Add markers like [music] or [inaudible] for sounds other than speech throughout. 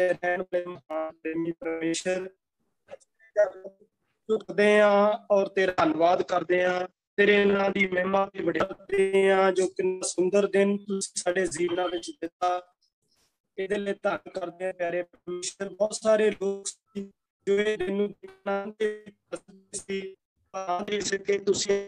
ਰਹਿਣ ਵਾਲੇ ਮਹਾਨ ਪ੍ਰੇਮੀ ਪਰਮੇਸ਼ਰ ਕਰਦੇ ਆ ਔਰ ਤੇਰਾ ਧੰਨਵਾਦ ਕਰਦੇ ਆ ਤੇਰੇ ਨਾਂ ਦੀ ਮਹਿਮਾ ਤੇ ਵਡਿਆਈ ਆ ਜੋ ਕਿੰਨਾ ਸੁੰਦਰ ਦਿਨ ਤੁਸੀਂ ਸਾਡੇ ਜੀਵਨਾਂ ਵਿੱਚ ਦਿੱਤਾ ਇਹਦੇ ਲਈ ਧੰਨ ਕਰਦੇ ਆ ਪਿਆਰੇ ਪਰਮੇਸ਼ਰ ਬਹੁਤ ਸਾਰੇ ਲੋਕ ਜੋ ਇਹ ਦਿਨ ਨੂੰ ਦੇਖਣਾ ਤੇ ਸੀ ਤਾਂ ਦੇ ਸਕੇ ਤੁਸੀਂ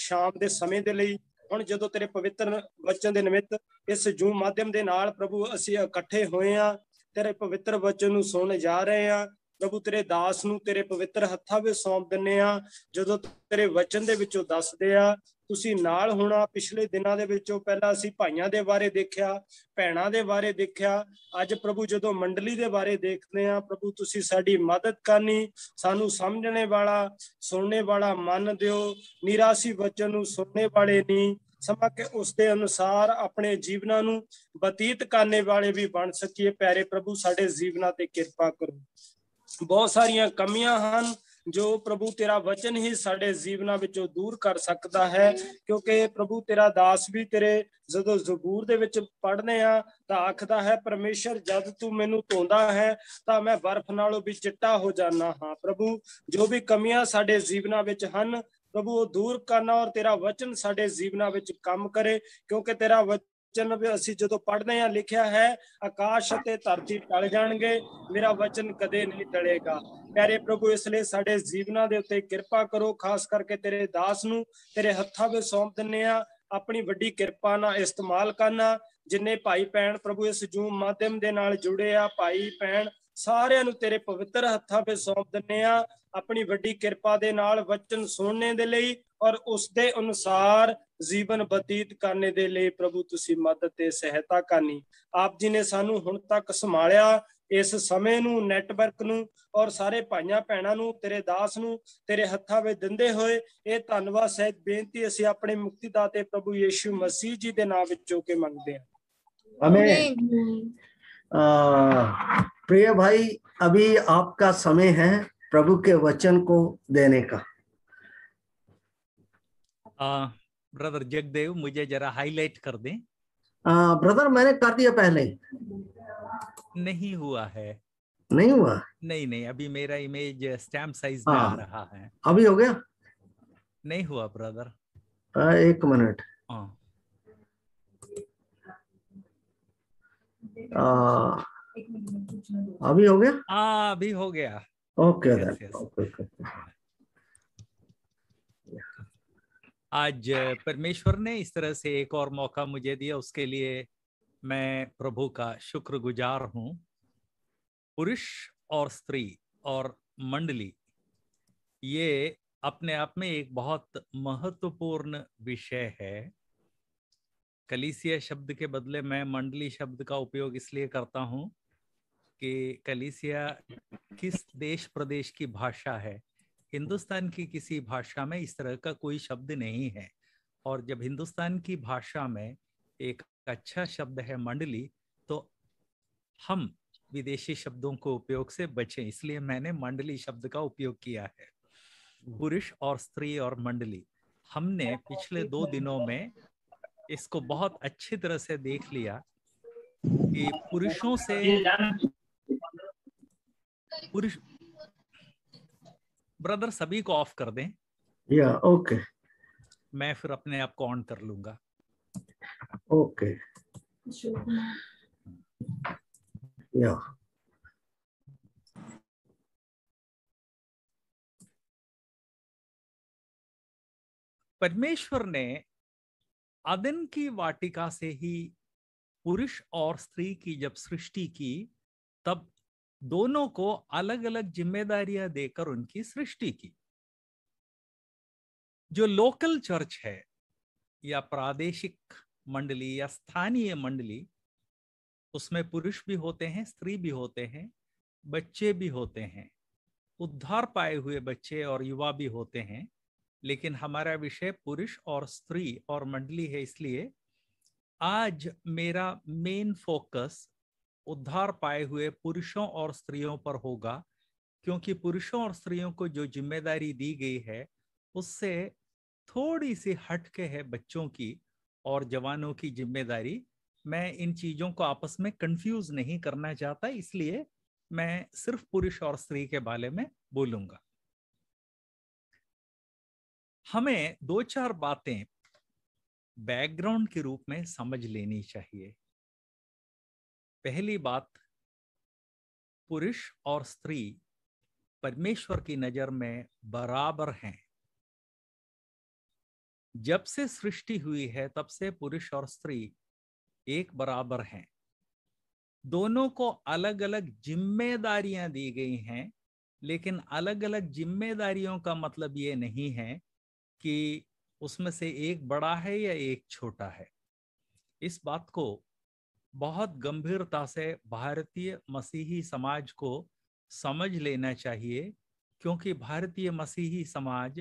ਸ਼ਾਮ ਦੇ ਸਮੇਂ ਦੇ ਲਈ ਹੁਣ ਜਦੋਂ ਤੇਰੇ ਪਵਿੱਤਰ ਵਚਨ ਦੇ ਨਿਮਿਤ ਇਸ ਜੂਮ ਮਾਧਿਅਮ ਦੇ ਨਾਲ ਪ੍ਰਭੂ ਅਸੀਂ ਇਕੱਠੇ ਹੋਏ ਆ ਤੇਰੇ ਪਵਿੱਤਰ ਵਚਨ ਨੂੰ ਸੁਣ ਜਾ ਰਹੇ ਆ ਪ੍ਰਭੂ ਤੇਰੇ ਦਾਸ ਨੂੰ ਤੇਰੇ ਪਵਿੱਤਰ ਹੱਥਾਂ ਵਿੱਚ ਸੌਂਪ ਦਿੰਨੇ ਆ ਜਦੋਂ ਤੇਰੇ ਵਚਨ ਦੇ ਵਿੱਚੋਂ ਦੱਸਦੇ ਆ ਤੁਸੀਂ ਨਾਲ ਹੋਣਾ ਪਿਛਲੇ ਦਿਨਾਂ ਦੇ ਵਿੱਚੋਂ ਪਹਿਲਾਂ ਅਸੀਂ ਭਾਈਆਂ ਦੇ ਬਾਰੇ ਦੇਖਿਆ ਭੈਣਾਂ ਦੇ ਬਾਰੇ ਦੇਖਿਆ ਅੱਜ ਪ੍ਰਭੂ ਜਦੋਂ ਮੰਡਲੀ ਦੇ ਬਾਰੇ ਦੇਖਦੇ ਆ ਪ੍ਰਭੂ ਤੁਸੀਂ ਸਾਡੀ ਮਦਦ ਕਰਨੀ ਸਾਨੂੰ ਸਮਝਣੇ ਵਾਲਾ ਸੁਣਨੇ ਵਾਲਾ ਮਨ ਦਿਓ ਨਿਰਾਸੀ ਵਚਨ ਨੂੰ ਸੁਣਨੇ ਵਾਲੇ ਨਹੀਂ ਸਮਾਂ ਕੇ ਉਸ ਦੇ ਅਨੁਸਾਰ ਆਪਣੇ ਜੀਵਨਾਂ ਨੂੰ ਬਤੀਤ ਕਰਨੇ ਵਾਲੇ ਵੀ ਬਣ ਸਕੀਏ ਪਿਆਰੇ ਪ੍ਰਭੂ ਸਾਡੇ ਜੀਵਨਾਂ ਤੇ ਕਿਰਪਾ ਕਰੋ ਬਹੁਤ ਸਾਰੀਆਂ ਕਮੀਆਂ ਹਨ ਜੋ ਪ੍ਰਭੂ ਤੇਰਾ ਵਚਨ ਹੀ ਸਾਡੇ ਜੀਵਨਾਂ ਵਿੱਚੋਂ ਦੂਰ ਕਰ ਸਕਦਾ ਹੈ ਕਿਉਂਕਿ ਪ੍ਰਭੂ ਤੇਰਾ ਦਾਸ ਵੀ ਤੇਰੇ ਜਦੋਂ ਜ਼ਬੂਰ ਦੇ ਵਿੱਚ ਪੜ੍ਹਨੇ ਆ ਤਾਂ ਆਖਦਾ ਹੈ ਪਰਮੇਸ਼ਰ ਜਦ ਤੂੰ ਮੈਨੂੰ ਧੋਂਦਾ ਹੈ ਤਾਂ ਮੈਂ ਬਰਫ਼ ਨਾਲੋਂ ਵੀ ਚਿੱਟਾ ਹੋ ਜਾਣਾ ਹਾਂ ਪ੍ਰਭੂ ਜੋ ਵੀ ਕਮੀਆਂ ਸਾਡੇ ਜੀਵਨਾਂ ਵਿੱਚ ਹਨ ਪ੍ਰਭੂ ਉਹ ਦੂਰ ਕਰਨਾ ਔਰ ਤੇਰਾ ਵਚਨ ਸਾਡੇ ਜੀਵਨਾਂ ਵਿੱਚ ਕੰਮ ਕਰੇ ਕਿਉਂਕਿ ਤੇਰਾ ਵਚਨ ਅਸੀਂ ਜਦੋਂ ਪੜ੍ਹਦੇ ਹਾਂ ਲਿਖਿਆ ਹੈ ਆਕਾਸ਼ ਅਤੇ ਧਰਤੀ ਟਲ ਜਾਣਗੇ ਮੇਰਾ ਵਚਨ ਕਦੇ ਨਹੀਂ ਟਲੇਗਾ ਪਿਆਰੇ ਪ੍ਰਭੂ ਇਸ ਲਈ ਸਾਡੇ ਜੀਵਨਾਂ ਦੇ ਉੱਤੇ ਕਿਰਪਾ ਕਰੋ ਖਾਸ ਕਰਕੇ ਤੇਰੇ ਦਾਸ ਨੂੰ ਤੇਰੇ ਹੱਥਾਂ ਵਿੱਚ ਸੌਂਪ ਦਿੰਨੇ ਆ ਆਪਣੀ ਵੱਡੀ ਕਿਰਪਾ ਨਾਲ ਇਸਤੇਮਾਲ ਕਰਨਾ ਜਿੰਨੇ ਭਾਈ ਭੈਣ ਪ੍ਰਭੂ ਇਸ ਜੂਮ ਮਾਧਿਅਮ ਦੇ ਨਾਲ ਜੁੜੇ ਆ ਭਾਈ ਭੈਣ ਸਾਰਿਆਂ ਨੂੰ ਤੇਰੇ ਪਵਿੱਤਰ ਹੱਥਾਂ 'ਤੇ ਸੌਂਪ ਦਿੰਨੇ ਆ ਆਪਣੀ ਵੱਡੀ ਕਿਰਪਾ ਦੇ ਨਾਲ ਵਚਨ ਸੁਣਨੇ ਦੇ ਲਈ ਔਰ ਉਸ ਦੇ ਅਨੁਸਾਰ जीवन बतीत करने के लिए प्रभु तुम मदद से सहायता करनी आप जी ने सू हूं तक संभालिया इस समय नैटवर्क न और सारे भाइयों भैनों तेरे दास नेरे हथा में देंदे हुए यह धनवाद सहित बेनती असं अपने मुक्तिदाते प्रभु येशु मसीह जी के नाम चो के मंगते हैं हमें प्रिय भाई अभी आपका समय है प्रभु के वचन को देने का ब्रदर जगदेव मुझे जरा हाईलाइट कर दें ब्रदर मैंने कर दिया पहले नहीं हुआ है नहीं हुआ नहीं नहीं अभी मेरा इमेज स्टैम्प साइज में आ हाँ। रहा है अभी हो गया नहीं हुआ ब्रदर आ, एक मिनट हाँ। अभी हो गया हाँ अभी हो गया ओके ओके आज परमेश्वर ने इस तरह से एक और मौका मुझे दिया उसके लिए मैं प्रभु का शुक्रगुजार हूँ पुरुष और स्त्री और मंडली ये अपने आप में एक बहुत महत्वपूर्ण विषय है कलीसिया शब्द के बदले मैं मंडली शब्द का उपयोग इसलिए करता हूँ कि कलीसिया किस देश प्रदेश की भाषा है हिंदुस्तान की किसी भाषा में इस तरह का कोई शब्द नहीं है और जब हिंदुस्तान की भाषा में एक अच्छा शब्द है मंडली तो हम विदेशी शब्दों को उपयोग से बचें इसलिए मैंने मंडली शब्द का उपयोग किया है हम्म। पुरुष और स्त्री और मंडली हमने पिछले दो दिनों में इसको बहुत अच्छी तरह से देख लिया कि पुरुषों से पुरुष ब्रदर सभी को ऑफ कर दें या yeah, ओके okay. मैं फिर अपने आप को ऑन कर लूंगा ओके या परमेश्वर ने अदन की वाटिका से ही पुरुष और स्त्री की जब सृष्टि की तब दोनों को अलग अलग जिम्मेदारियां देकर उनकी सृष्टि की जो लोकल चर्च है या प्रादेशिक मंडली या स्थानीय मंडली उसमें पुरुष भी होते हैं स्त्री भी होते हैं बच्चे भी होते हैं उद्धार पाए हुए बच्चे और युवा भी होते हैं लेकिन हमारा विषय पुरुष और स्त्री और मंडली है इसलिए आज मेरा मेन फोकस उद्धार पाए हुए पुरुषों और स्त्रियों पर होगा क्योंकि पुरुषों और स्त्रियों को जो जिम्मेदारी दी गई है उससे थोड़ी सी हटके है बच्चों की और जवानों की जिम्मेदारी मैं इन चीज़ों को आपस में कंफ्यूज नहीं करना चाहता इसलिए मैं सिर्फ पुरुष और स्त्री के बारे में बोलूंगा हमें दो चार बातें बैकग्राउंड के रूप में समझ लेनी चाहिए पहली बात पुरुष और स्त्री परमेश्वर की नज़र में बराबर हैं जब से सृष्टि हुई है तब से पुरुष और स्त्री एक बराबर हैं दोनों को अलग अलग जिम्मेदारियां दी गई हैं लेकिन अलग अलग जिम्मेदारियों का मतलब ये नहीं है कि उसमें से एक बड़ा है या एक छोटा है इस बात को बहुत गंभीरता से भारतीय मसीही समाज को समझ लेना चाहिए क्योंकि भारतीय मसीही समाज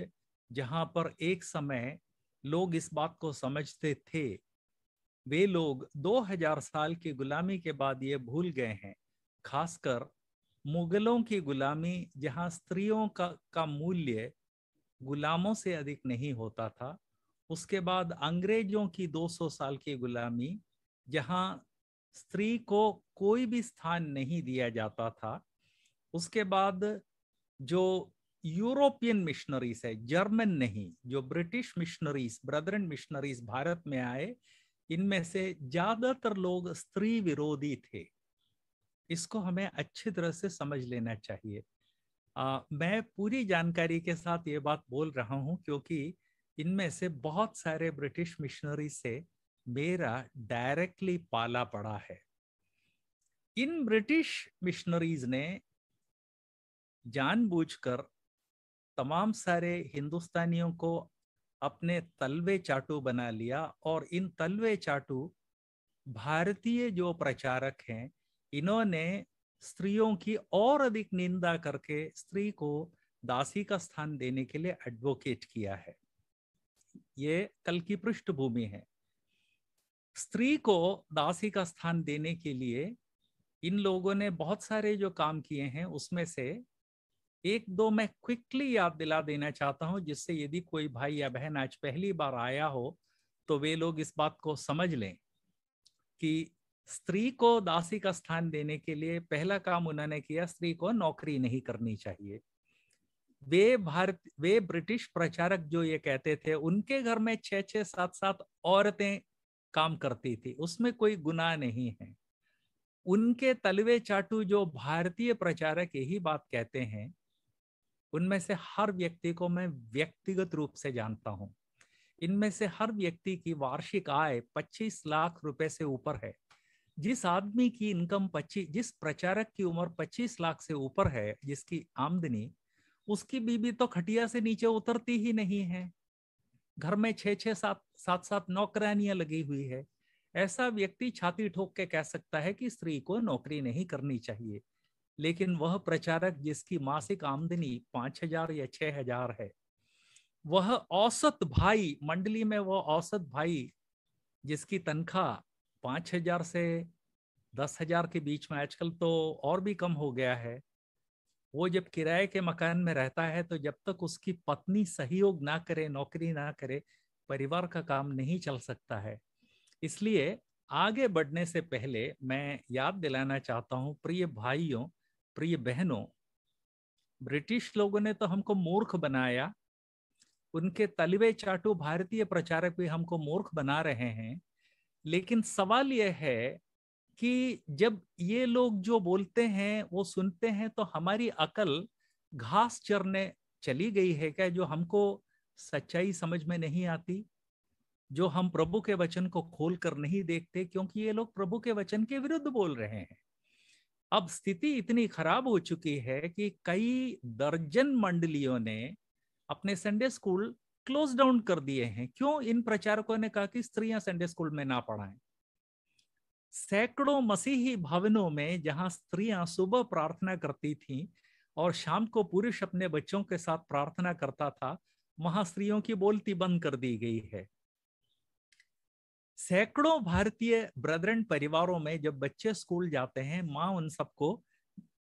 जहाँ पर एक समय लोग इस बात को समझते थे वे लोग 2000 साल की गुलामी के बाद ये भूल गए हैं खासकर मुगलों की गुलामी जहाँ स्त्रियों का का मूल्य गुलामों से अधिक नहीं होता था उसके बाद अंग्रेजों की 200 साल की गुलामी जहाँ स्त्री को कोई भी स्थान नहीं दिया जाता था उसके बाद जो यूरोपियन मिशनरीज है जर्मन नहीं जो British missionaries Brethren missionaries Bharat में आए इनमें से ज्यादातर लोग स्त्री विरोधी थे इसको हमें अच्छी तरह से समझ लेना चाहिए आ, मैं पूरी जानकारी के साथ ये बात बोल रहा हूँ क्योंकि इनमें से बहुत सारे ब्रिटिश मिशनरी से मेरा डायरेक्टली पाला पड़ा है इन ब्रिटिश मिशनरीज ने जानबूझकर तमाम सारे हिंदुस्तानियों को अपने तलवे चाटू बना लिया और इन तलवे चाटू भारतीय जो प्रचारक हैं इन्होंने स्त्रियों की और अधिक निंदा करके स्त्री को दासी का स्थान देने के लिए एडवोकेट किया है ये कल की पृष्ठभूमि है स्त्री को दासी का स्थान देने के लिए इन लोगों ने बहुत सारे जो काम किए हैं उसमें से एक दो मैं क्विकली याद दिला देना चाहता हूं जिससे यदि कोई भाई या बहन आज पहली बार आया हो तो वे लोग इस बात को समझ लें कि स्त्री को दासी का स्थान देने के लिए पहला काम उन्होंने किया स्त्री को नौकरी नहीं करनी चाहिए वे भारत वे ब्रिटिश प्रचारक जो ये कहते थे उनके घर में छह छह सात सात औरतें काम करती थी उसमें कोई गुनाह नहीं है उनके तलवे चाटू जो भारतीय प्रचारक यही बात कहते हैं उनमें से हर व्यक्ति को मैं व्यक्तिगत रूप से जानता हूँ इनमें से हर व्यक्ति की वार्षिक आय 25 लाख रुपए से ऊपर है जिस आदमी की इनकम 25 जिस प्रचारक की उम्र 25 लाख से ऊपर है जिसकी आमदनी उसकी बीबी तो खटिया से नीचे उतरती ही नहीं है घर में छे छः सात सात सात नौकरानियां लगी हुई है ऐसा व्यक्ति छाती ठोक के कह सकता है कि स्त्री को नौकरी नहीं करनी चाहिए लेकिन वह प्रचारक जिसकी मासिक आमदनी पांच हजार या छह हजार है वह औसत भाई मंडली में वह औसत भाई जिसकी तनख्वाह पांच हजार से दस हजार के बीच में आजकल तो और भी कम हो गया है वो जब किराए के मकान में रहता है तो जब तक उसकी पत्नी सहयोग ना करे नौकरी ना करे परिवार का काम नहीं चल सकता है इसलिए आगे बढ़ने से पहले मैं याद दिलाना चाहता हूँ प्रिय भाइयों प्रिय बहनों ब्रिटिश लोगों ने तो हमको मूर्ख बनाया उनके तलवे चाटू भारतीय प्रचारक भी हमको मूर्ख बना रहे हैं लेकिन सवाल यह है कि जब ये लोग जो बोलते हैं वो सुनते हैं तो हमारी अकल घास चरने चली गई है क्या जो हमको सच्चाई समझ में नहीं आती जो हम प्रभु के वचन को खोल कर नहीं देखते क्योंकि ये लोग प्रभु के वचन के विरुद्ध बोल रहे हैं अब स्थिति इतनी खराब हो चुकी है कि कई दर्जन मंडलियों ने अपने संडे स्कूल क्लोज डाउन कर दिए हैं क्यों इन प्रचारकों ने कहा कि स्त्रियां संडे स्कूल में ना पढ़ाएं सैकड़ों मसीही भवनों में जहां स्त्रियां सुबह प्रार्थना करती थीं और शाम को पुरुष अपने बच्चों के साथ प्रार्थना करता था वहां स्त्रियों की बोलती बंद कर दी गई है सैकड़ों भारतीय ब्रदरन परिवारों में जब बच्चे स्कूल जाते हैं माँ उन सबको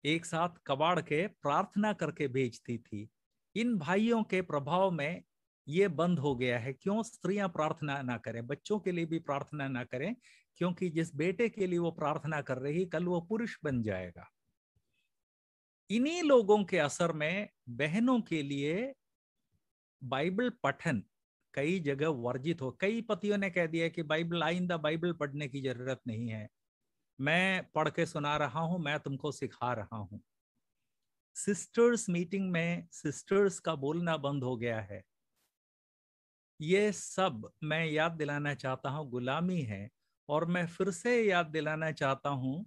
एक साथ कबाड़ के प्रार्थना करके भेजती थी इन भाइयों के प्रभाव में ये बंद हो गया है क्यों स्त्रियां प्रार्थना ना करें बच्चों के लिए भी प्रार्थना ना करें क्योंकि जिस बेटे के लिए वो प्रार्थना कर रही कल वो पुरुष बन जाएगा इन्हीं लोगों के असर में बहनों के लिए बाइबल पठन कई जगह वर्जित हो कई पतियों ने कह दिया कि बाइबल आइंदा बाइबल पढ़ने की जरूरत नहीं है मैं पढ़ के सुना रहा हूं मैं तुमको सिखा रहा हूं सिस्टर्स मीटिंग में सिस्टर्स का बोलना बंद हो गया है ये सब मैं याद दिलाना चाहता हूं गुलामी है और मैं फिर से याद दिलाना चाहता हूँ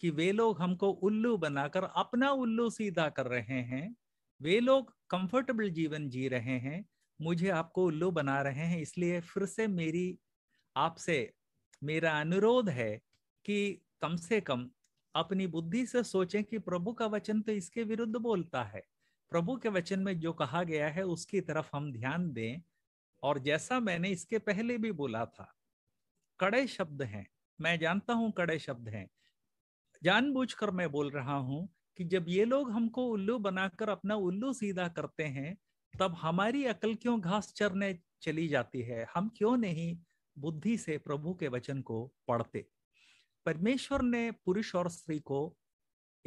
कि वे लोग हमको उल्लू बनाकर अपना उल्लू सीधा कर रहे हैं वे लोग कंफर्टेबल जीवन जी रहे हैं मुझे आपको उल्लू बना रहे हैं इसलिए फिर से मेरी आपसे मेरा अनुरोध है कि कम से कम अपनी बुद्धि से सोचें कि प्रभु का वचन तो इसके विरुद्ध बोलता है प्रभु के वचन में जो कहा गया है उसकी तरफ हम ध्यान दें और जैसा मैंने इसके पहले भी बोला था कड़े शब्द हैं मैं जानता हूं कड़े शब्द हैं जानबूझकर मैं बोल रहा हूँ कि जब ये लोग हमको उल्लू बनाकर अपना उल्लू सीधा करते हैं तब हमारी अकल क्यों घास चरने चली जाती है हम क्यों नहीं बुद्धि से प्रभु के वचन को पढ़ते परमेश्वर ने पुरुष और स्त्री को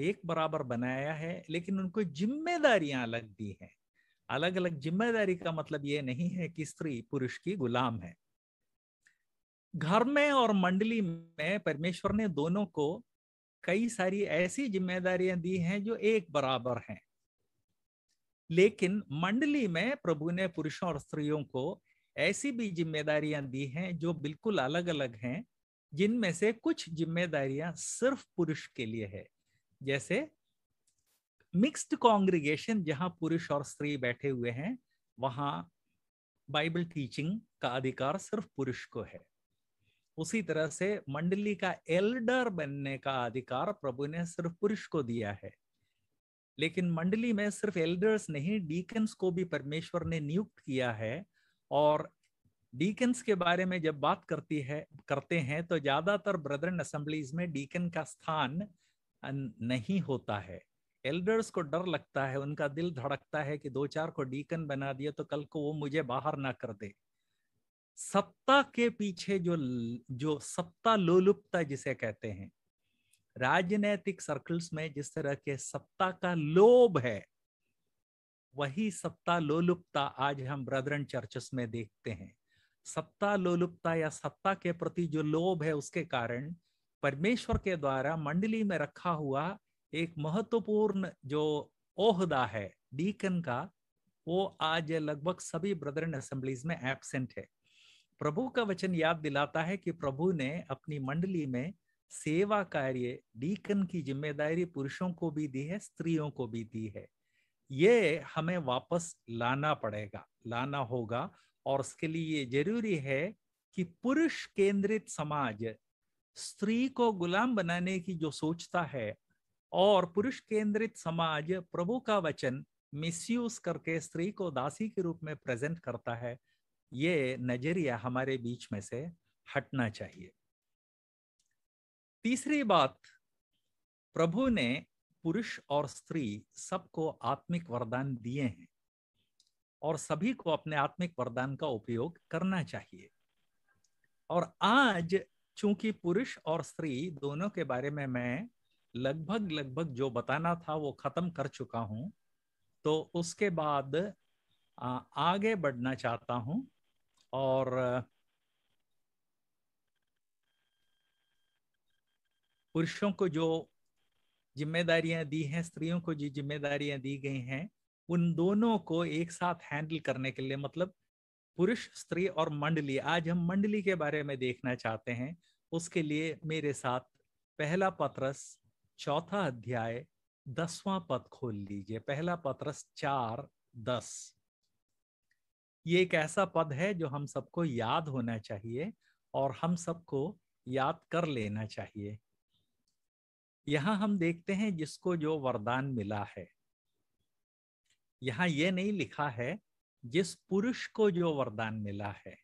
एक बराबर बनाया है लेकिन उनको जिम्मेदारियां अलग दी हैं अलग अलग जिम्मेदारी का मतलब ये नहीं है कि स्त्री पुरुष की गुलाम है घर में और मंडली में परमेश्वर ने दोनों को कई सारी ऐसी जिम्मेदारियां दी हैं जो एक बराबर हैं लेकिन मंडली में प्रभु ने पुरुषों और स्त्रियों को ऐसी भी जिम्मेदारियां दी हैं जो बिल्कुल अलग अलग हैं जिनमें से कुछ जिम्मेदारियां सिर्फ पुरुष के लिए है जैसे मिक्स्ड कांग्रीगेशन जहां पुरुष और स्त्री बैठे हुए हैं वहां बाइबल टीचिंग का अधिकार सिर्फ पुरुष को है उसी तरह से मंडली का एल्डर बनने का अधिकार प्रभु ने सिर्फ पुरुष को दिया है लेकिन मंडली में सिर्फ एल्डर्स नहीं डीकन्स को भी परमेश्वर ने नियुक्त किया है और डीकन्स के बारे में जब बात करती है करते हैं तो ज्यादातर ब्रदरन असेंबलीज में डीकन का स्थान नहीं होता है एल्डर्स को डर लगता है उनका दिल धड़कता है कि दो चार को डीकन बना दिया तो कल को वो मुझे बाहर ना कर दे सत्ता के पीछे जो जो सत्ता लोलुपता जिसे कहते हैं राजनैतिक सर्कल्स में जिस तरह के सत्ता का लोभ है वही सत्ता लोलुपता आज हम ब्रदरन चर्चेस में देखते हैं सत्ता लोलुपता या सत्ता के प्रति जो लोभ है उसके कारण परमेश्वर के द्वारा मंडली में रखा हुआ एक महत्वपूर्ण जो ओहदा है डीकन का वो आज लगभग सभी ब्रदरन असेंबलीज में एबसेंट है प्रभु का वचन याद दिलाता है कि प्रभु ने अपनी मंडली में सेवा कार्य डीकन की जिम्मेदारी पुरुषों को भी दी है स्त्रियों को भी दी है ये हमें वापस लाना पड़ेगा लाना होगा और उसके लिए ये जरूरी है कि पुरुष केंद्रित समाज स्त्री को गुलाम बनाने की जो सोचता है और पुरुष केंद्रित समाज प्रभु का वचन मिसयूज करके स्त्री को दासी के रूप में प्रेजेंट करता है ये नजरिया हमारे बीच में से हटना चाहिए तीसरी बात प्रभु ने पुरुष और स्त्री सबको आत्मिक वरदान दिए हैं और सभी को अपने आत्मिक वरदान का उपयोग करना चाहिए और आज चूंकि पुरुष और स्त्री दोनों के बारे में मैं लगभग लगभग जो बताना था वो खत्म कर चुका हूं तो उसके बाद आगे बढ़ना चाहता हूं और पुरुषों को जो जिम्मेदारियां दी हैं स्त्रियों को जो जिम्मेदारियां दी गई हैं उन दोनों को एक साथ हैंडल करने के लिए मतलब पुरुष स्त्री और मंडली आज हम मंडली के बारे में देखना चाहते हैं उसके लिए मेरे साथ पहला पत्रस चौथा अध्याय दसवां पद खोल लीजिए पहला पत्रस चार दस ये एक ऐसा पद है जो हम सबको याद होना चाहिए और हम सबको याद कर लेना चाहिए यहां हम देखते हैं जिसको जो वरदान मिला है यहां ये नहीं लिखा है जिस पुरुष को जो वरदान मिला है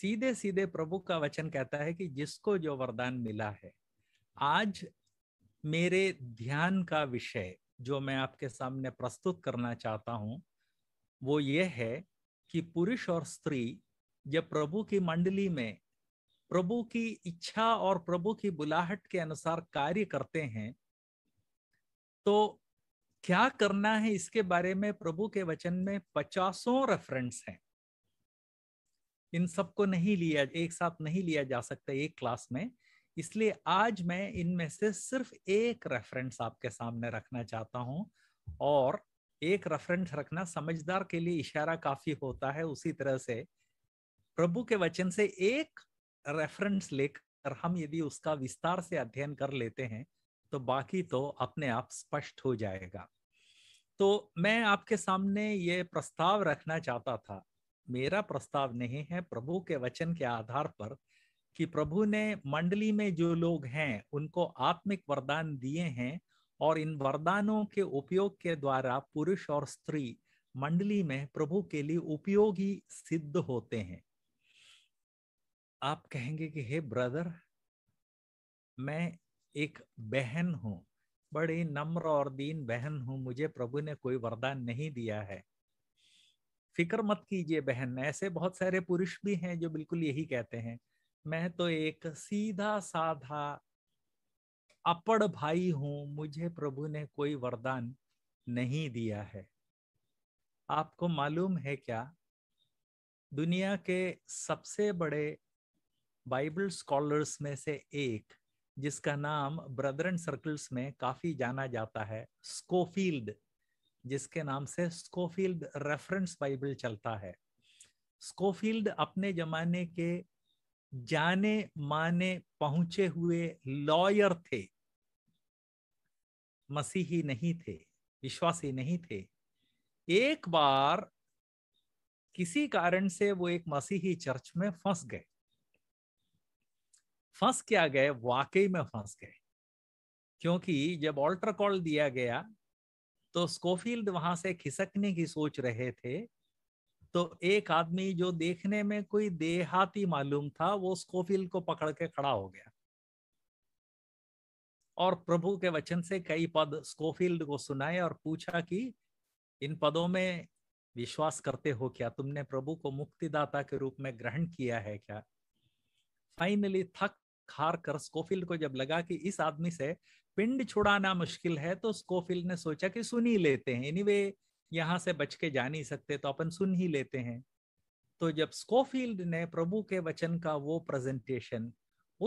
सीधे सीधे प्रभु का वचन कहता है कि जिसको जो वरदान मिला है आज मेरे ध्यान का विषय जो मैं आपके सामने प्रस्तुत करना चाहता हूं वो ये है कि पुरुष और स्त्री जब प्रभु की मंडली में प्रभु की इच्छा और प्रभु की बुलाहट के अनुसार कार्य करते हैं तो क्या करना है इसके बारे में प्रभु के वचन में पचासों रेफरेंस हैं इन सबको नहीं लिया एक साथ नहीं लिया जा सकता एक क्लास में इसलिए आज मैं इनमें से सिर्फ एक रेफरेंस आपके सामने रखना चाहता हूं और एक रेफरेंस रखना समझदार के लिए इशारा काफी होता है उसी तरह से प्रभु के वचन से एक रेफरेंस लेकर हम यदि उसका विस्तार से अध्ययन कर लेते हैं तो बाकी तो अपने आप स्पष्ट हो जाएगा तो मैं आपके सामने ये प्रस्ताव रखना चाहता था मेरा प्रस्ताव नहीं है प्रभु के वचन के आधार पर कि प्रभु ने मंडली में जो लोग हैं उनको आत्मिक वरदान दिए हैं और इन वरदानों के उपयोग के द्वारा पुरुष और स्त्री मंडली में प्रभु के लिए उपयोगी सिद्ध होते हैं आप कहेंगे कि हे ब्रदर मैं एक बहन हूँ बड़ी नम्र और दीन बहन हूं मुझे प्रभु ने कोई वरदान नहीं दिया है फिक्र मत कीजिए बहन ऐसे बहुत सारे पुरुष भी हैं जो बिल्कुल यही कहते हैं मैं तो एक सीधा साधा अपड़ भाई हूं मुझे प्रभु ने कोई वरदान नहीं दिया है आपको मालूम है क्या दुनिया के सबसे बड़े बाइबल स्कॉलर्स में से एक जिसका नाम ब्रदरन सर्कल्स में काफी जाना जाता है स्कोफील्ड जिसके नाम से स्कोफील्ड रेफरेंस बाइबल चलता है स्कोफील्ड अपने जमाने के जाने माने पहुंचे हुए लॉयर थे मसीही नहीं थे विश्वासी नहीं थे एक बार किसी कारण से वो एक मसीही चर्च में फंस गए फंस क्या गए वाकई में फंस गए क्योंकि जब ऑल्टर कॉल दिया गया तो स्कोफील्ड वहां से खिसकने की सोच रहे थे तो एक आदमी जो देखने में कोई देहाती मालूम था वो स्कोफील्ड को पकड़ के खड़ा हो गया और प्रभु के वचन से कई पद स्कोफील्ड को सुनाए और पूछा कि इन पदों में विश्वास करते हो क्या तुमने प्रभु को मुक्तिदाता के रूप में ग्रहण किया है क्या फाइनली थक हार कर स्कोफील्ड को जब लगा कि इस आदमी से पिंड छुड़ाना मुश्किल है तो स्कोफिल्ड ने सोचा कि सुन ही लेते हैं एनीवे वे यहाँ से बच के जा नहीं सकते तो अपन सुन ही लेते हैं तो जब स्कोफील्ड ने प्रभु के वचन का वो प्रेजेंटेशन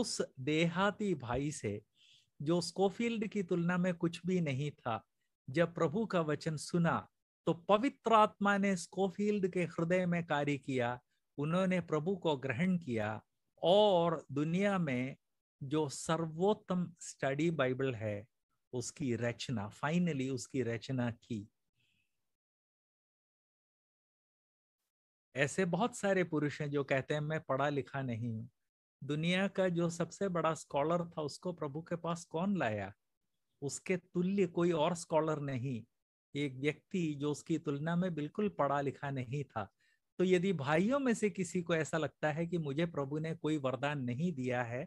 उस देहाती भाई से जो स्कोफील्ड की तुलना में कुछ भी नहीं था जब प्रभु का वचन सुना तो पवित्र आत्मा ने स्कोफील्ड के हृदय में कार्य किया उन्होंने प्रभु को ग्रहण किया और दुनिया में जो सर्वोत्तम स्टडी बाइबल है उसकी रचना फाइनली उसकी रचना की ऐसे बहुत सारे पुरुष हैं जो कहते हैं मैं पढ़ा लिखा नहीं हूं दुनिया का जो सबसे बड़ा स्कॉलर था उसको प्रभु के पास कौन लाया उसके तुल्य कोई और स्कॉलर नहीं एक व्यक्ति जो उसकी तुलना में बिल्कुल पढ़ा लिखा नहीं था तो यदि भाइयों में से किसी को ऐसा लगता है कि मुझे प्रभु ने कोई वरदान नहीं दिया है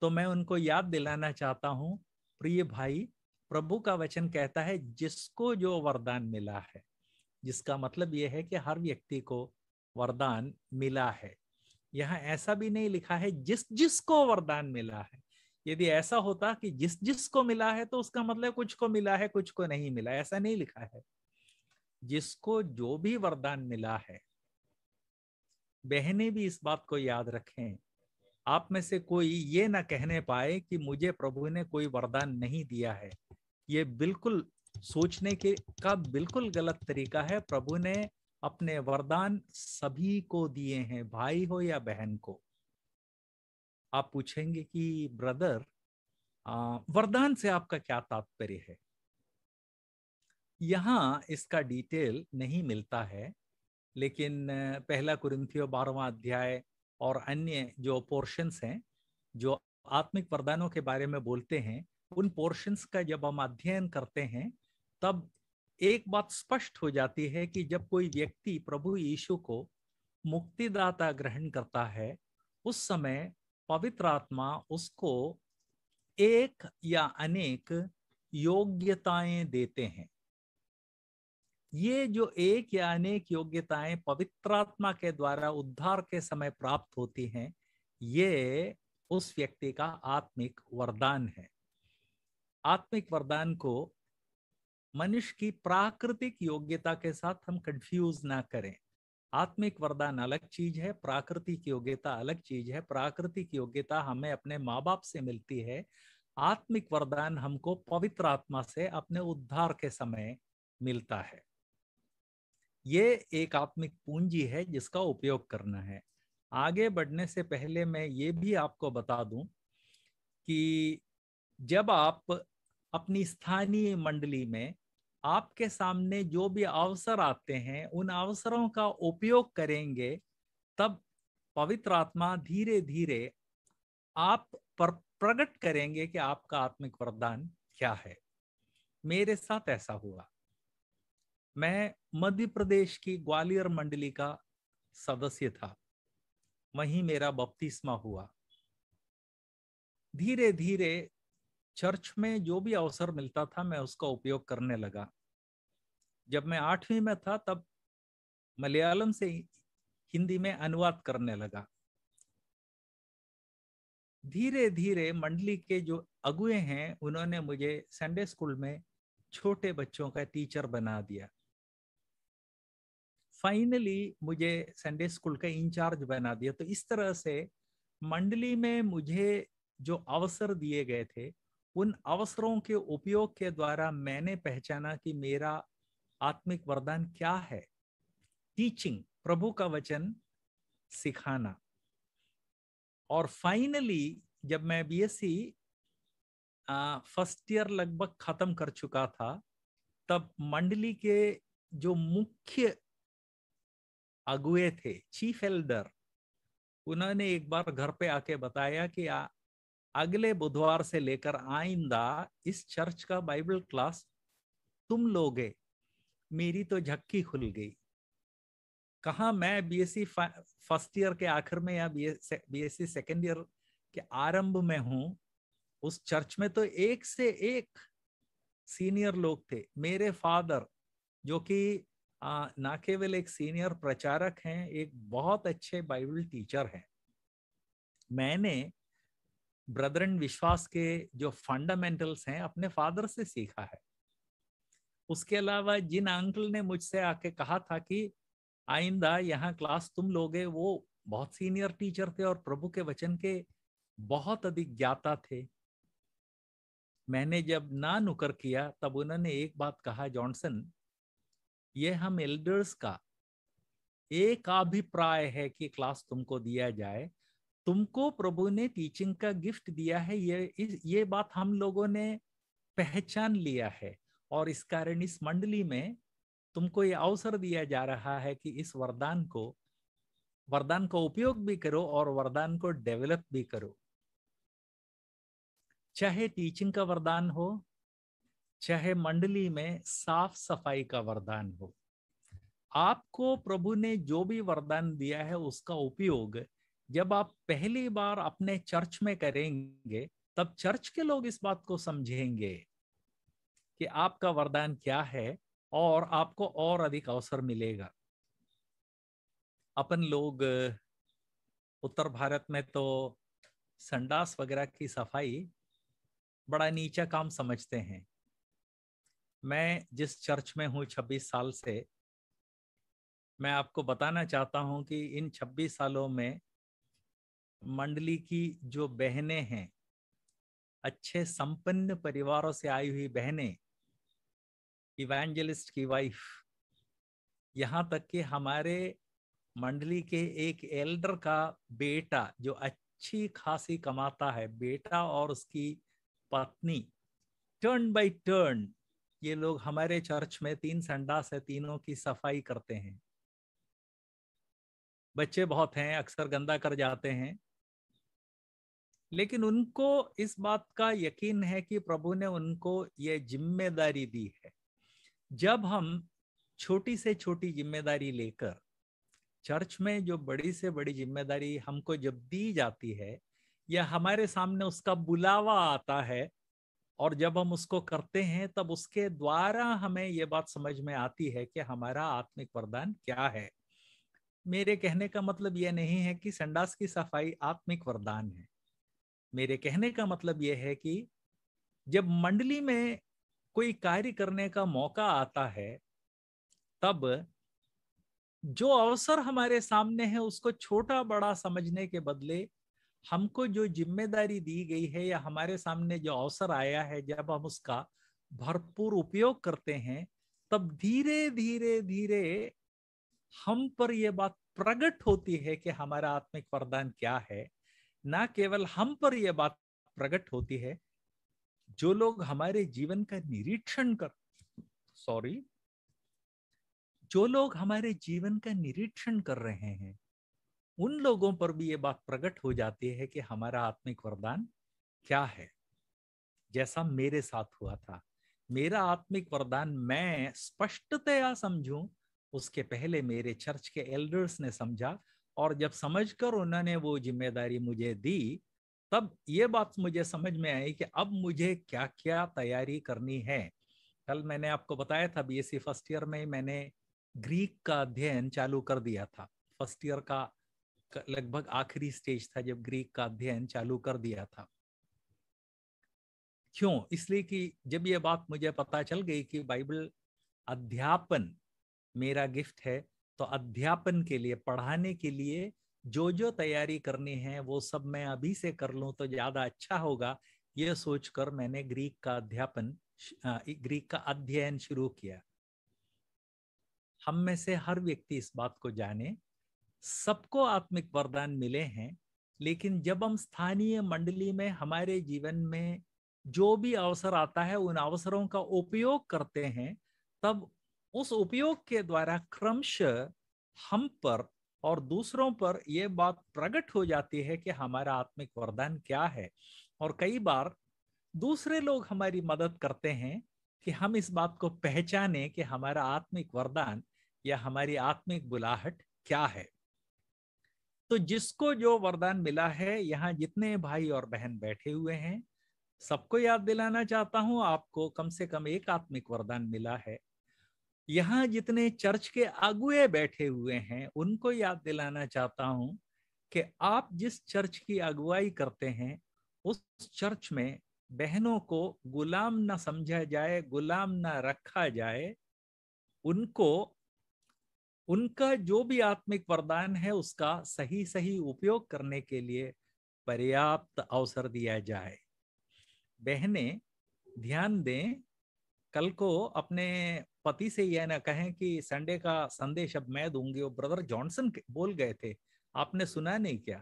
तो मैं उनको याद दिलाना चाहता हूँ प्रिय भाई प्रभु का वचन कहता है जिसको जो वरदान मिला है जिसका मतलब यह है कि हर व्यक्ति को वरदान मिला है यहाँ ऐसा भी नहीं लिखा है जिस जिसको वरदान मिला है यदि ऐसा होता कि जिस जिसको मिला है तो उसका मतलब कुछ को मिला है कुछ को नहीं मिला ऐसा नहीं लिखा है जिसको जो भी वरदान मिला है बहने भी इस बात को याद रखें आप में से कोई ये ना कहने पाए कि मुझे प्रभु ने कोई वरदान नहीं दिया है ये बिल्कुल सोचने के का बिल्कुल गलत तरीका है प्रभु ने अपने वरदान सभी को दिए हैं भाई हो या बहन को आप पूछेंगे कि ब्रदर वरदान से आपका क्या तात्पर्य है यहाँ इसका डिटेल नहीं मिलता है लेकिन पहला कुरिंथियो बारवा अध्याय और अन्य जो पोर्शंस हैं जो आत्मिक वरदानों के बारे में बोलते हैं उन पोर्शंस का जब हम अध्ययन करते हैं तब एक बात स्पष्ट हो जाती है कि जब कोई व्यक्ति प्रभु यीशु को मुक्तिदाता ग्रहण करता है उस समय पवित्र आत्मा उसको एक या अनेक योग्यताएं देते हैं ये जो एक या अनेक योग्यताएं आत्मा के द्वारा उद्धार के समय प्राप्त होती हैं ये उस व्यक्ति का आत्मिक वरदान है आत्मिक वरदान को मनुष्य की प्राकृतिक योग्यता के साथ हम कंफ्यूज ना करें आत्मिक वरदान अलग चीज है प्राकृतिक योग्यता अलग चीज है प्राकृतिक योग्यता हमें अपने माँ बाप से मिलती है आत्मिक वरदान हमको पवित्र आत्मा से अपने उद्धार के समय मिलता है ये एक आत्मिक पूंजी है जिसका उपयोग करना है आगे बढ़ने से पहले मैं ये भी आपको बता दूं कि जब आप अपनी स्थानीय मंडली में आपके सामने जो भी अवसर आते हैं उन अवसरों का उपयोग करेंगे तब पवित्र आत्मा धीरे धीरे आप पर प्रकट करेंगे कि आपका आत्मिक वरदान क्या है मेरे साथ ऐसा हुआ मैं मध्य प्रदेश की ग्वालियर मंडली का सदस्य था वहीं मेरा बपतिस्मा हुआ धीरे धीरे चर्च में जो भी अवसर मिलता था मैं उसका उपयोग करने लगा जब मैं आठवीं में था तब मलयालम से हिंदी में अनुवाद करने लगा धीरे धीरे मंडली के जो अगुए हैं उन्होंने मुझे संडे स्कूल में छोटे बच्चों का टीचर बना दिया फाइनली मुझे संडे स्कूल का इंचार्ज बना दिया तो इस तरह से मंडली में मुझे जो अवसर दिए गए थे उन अवसरों के उपयोग के द्वारा मैंने पहचाना कि मेरा आत्मिक वरदान क्या है टीचिंग प्रभु का वचन सिखाना और फाइनली जब मैं बीएससी फर्स्ट ईयर लगभग खत्म कर चुका था तब मंडली के जो मुख्य अगुए थे चीफ एल्डर उन्होंने एक बार घर पे आके बताया कि आ, अगले बुधवार से लेकर आइंदा इस चर्च का बाइबल क्लास तुम लोगे मेरी तो झक्की खुल गई कहा मैं बीएससी फर्स्ट ईयर के आखिर में या बीएससी सेकेंड ईयर के आरंभ में हूं उस चर्च में तो एक से एक सीनियर लोग थे मेरे फादर जो कि ना केवल एक सीनियर प्रचारक हैं एक बहुत अच्छे बाइबल टीचर हैं मैंने ब्रदरन विश्वास के जो फंडामेंटल्स हैं अपने फादर से सीखा है उसके अलावा जिन अंकल ने मुझसे आके कहा था कि आइंदा यहाँ क्लास तुम लोगे वो बहुत सीनियर टीचर थे और प्रभु के वचन के बहुत अधिक ज्ञाता थे मैंने जब ना नुकर किया तब उन्होंने एक बात कहा जॉनसन ये हम एल्डर्स का एक अभिप्राय है कि क्लास तुमको दिया जाए तुमको प्रभु ने टीचिंग का गिफ्ट दिया है ये ये बात हम लोगों ने पहचान लिया है और इस कारण इस मंडली में तुमको ये अवसर दिया जा रहा है कि इस वरदान को वरदान का उपयोग भी करो और वरदान को डेवलप भी करो चाहे टीचिंग का वरदान हो चाहे मंडली में साफ सफाई का वरदान हो आपको प्रभु ने जो भी वरदान दिया है उसका उपयोग जब आप पहली बार अपने चर्च में करेंगे तब चर्च के लोग इस बात को समझेंगे कि आपका वरदान क्या है और आपको और अधिक अवसर मिलेगा अपन लोग उत्तर भारत में तो संडास वगैरह की सफाई बड़ा नीचा काम समझते हैं मैं जिस चर्च में हूँ 26 साल से मैं आपको बताना चाहता हूँ कि इन 26 सालों में मंडली की जो बहने हैं अच्छे संपन्न परिवारों से आई हुई बहने इवेंजलिस्ट की वाइफ यहाँ तक कि हमारे मंडली के एक एल्डर का बेटा जो अच्छी खासी कमाता है बेटा और उसकी पत्नी टर्न बाय टर्न ये लोग हमारे चर्च में तीन संडा से तीनों की सफाई करते हैं बच्चे बहुत हैं अक्सर गंदा कर जाते हैं लेकिन उनको इस बात का यकीन है कि प्रभु ने उनको ये जिम्मेदारी दी है जब हम छोटी से छोटी जिम्मेदारी लेकर चर्च में जो बड़ी से बड़ी जिम्मेदारी हमको जब दी जाती है या हमारे सामने उसका बुलावा आता है और जब हम उसको करते हैं तब उसके द्वारा हमें ये बात समझ में आती है कि हमारा आत्मिक वरदान क्या है मेरे कहने का मतलब यह नहीं है कि संडास की सफाई आत्मिक वरदान है मेरे कहने का मतलब यह है कि जब मंडली में कोई कार्य करने का मौका आता है तब जो अवसर हमारे सामने है उसको छोटा बड़ा समझने के बदले हमको जो जिम्मेदारी दी गई है या हमारे सामने जो अवसर आया है जब हम उसका भरपूर उपयोग करते हैं तब धीरे धीरे धीरे हम पर यह बात प्रकट होती है कि हमारा आत्मिक वरदान क्या है ना केवल हम पर यह बात प्रकट होती है जो लोग हमारे जीवन का निरीक्षण कर सॉरी जो लोग हमारे जीवन का निरीक्षण कर रहे हैं उन लोगों पर भी ये बात प्रकट हो जाती है कि हमारा आत्मिक वरदान क्या है जैसा मेरे साथ हुआ था मेरा आत्मिक वरदान मैं स्पष्टतया समझूं उसके पहले मेरे चर्च के एल्डर्स ने समझा और जब समझकर उन्होंने वो जिम्मेदारी मुझे दी तब ये बात मुझे समझ में आई कि अब मुझे क्या क्या तैयारी करनी है कल मैंने आपको बताया था B S C first year में मैंने ग्रीक का अध्ययन चालू कर दिया था फर्स्ट ईयर का लगभग आखिरी स्टेज था जब ग्रीक का अध्ययन चालू कर दिया था क्यों इसलिए कि जब ये बात मुझे पता चल गई कि बाइबल अध्यापन मेरा गिफ्ट है तो अध्यापन के लिए पढ़ाने के लिए जो जो तैयारी करनी है वो सब मैं अभी से कर लूँ तो ज़्यादा अच्छा होगा ये सोचकर मैंने ग्रीक का अध्यापन ग्रीक का अध्ययन शुरू किया हम में से हर व्यक्ति इस बात को जाने सबको आत्मिक वरदान मिले हैं लेकिन जब हम स्थानीय मंडली में हमारे जीवन में जो भी अवसर आता है उन अवसरों का उपयोग करते हैं तब उस उपयोग के द्वारा क्रमश हम पर और दूसरों पर यह बात प्रकट हो जाती है कि हमारा आत्मिक वरदान क्या है और कई बार दूसरे लोग हमारी मदद करते हैं कि हम इस बात को पहचाने कि हमारा आत्मिक वरदान या हमारी आत्मिक बुलाहट क्या है तो जिसको जो वरदान मिला है यहाँ जितने भाई और बहन बैठे हुए हैं सबको याद दिलाना चाहता हूँ आपको कम से कम एक आत्मिक वरदान मिला है यहाँ जितने चर्च के अगुए बैठे हुए हैं उनको याद दिलाना चाहता हूँ कि आप जिस चर्च की अगुवाई करते हैं उस चर्च में बहनों को गुलाम ना समझा जाए गुलाम ना रखा जाए उनको उनका जो भी आत्मिक वरदान है उसका सही सही उपयोग करने के लिए पर्याप्त अवसर दिया जाए बहने ध्यान दें कल को अपने पति से यह ना कहें कि संडे का संदेश अब मैं दूंगी वो ब्रदर जॉनसन बोल गए थे आपने सुना नहीं क्या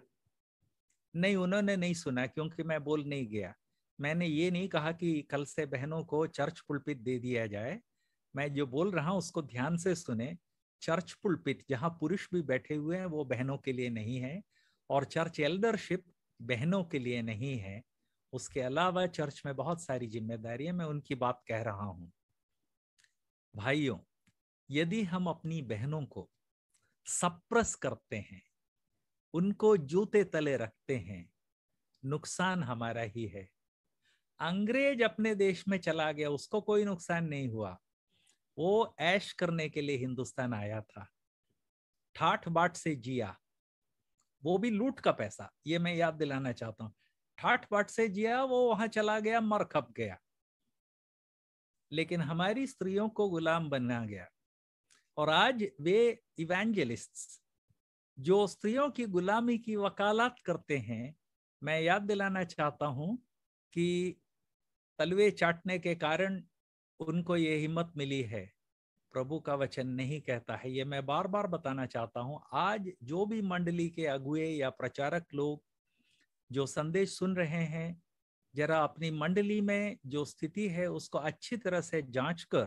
नहीं उन्होंने नहीं सुना क्योंकि मैं बोल नहीं गया मैंने ये नहीं कहा कि कल से बहनों को चर्च पुलपित दे दिया जाए मैं जो बोल रहा हूँ उसको ध्यान से सुने चर्च पुलपित जहाँ पुरुष भी बैठे हुए हैं वो बहनों के लिए नहीं है और चर्च एल्डरशिप बहनों के लिए नहीं है उसके अलावा चर्च में बहुत सारी जिम्मेदारी है मैं उनकी बात कह रहा हूं भाइयों यदि हम अपनी बहनों को सप्रस करते हैं उनको जूते तले रखते हैं नुकसान हमारा ही है अंग्रेज अपने देश में चला गया उसको कोई नुकसान नहीं हुआ वो ऐश करने के लिए हिंदुस्तान आया था ठाठ बाट से जिया वो भी लूट का पैसा ये मैं याद दिलाना चाहता हूँ ठाट बाट से जिया वो वहां चला गया मर खप गया लेकिन हमारी स्त्रियों को गुलाम बना गया और आज वे इवेंजलिस्ट जो स्त्रियों की गुलामी की वकालत करते हैं मैं याद दिलाना चाहता हूं कि तलवे चाटने के कारण उनको ये हिम्मत मिली है प्रभु का वचन नहीं कहता है ये मैं बार बार बताना चाहता हूँ आज जो भी मंडली के अगुए या प्रचारक लोग जो संदेश सुन रहे हैं जरा अपनी मंडली में जो स्थिति है उसको अच्छी तरह से जांच कर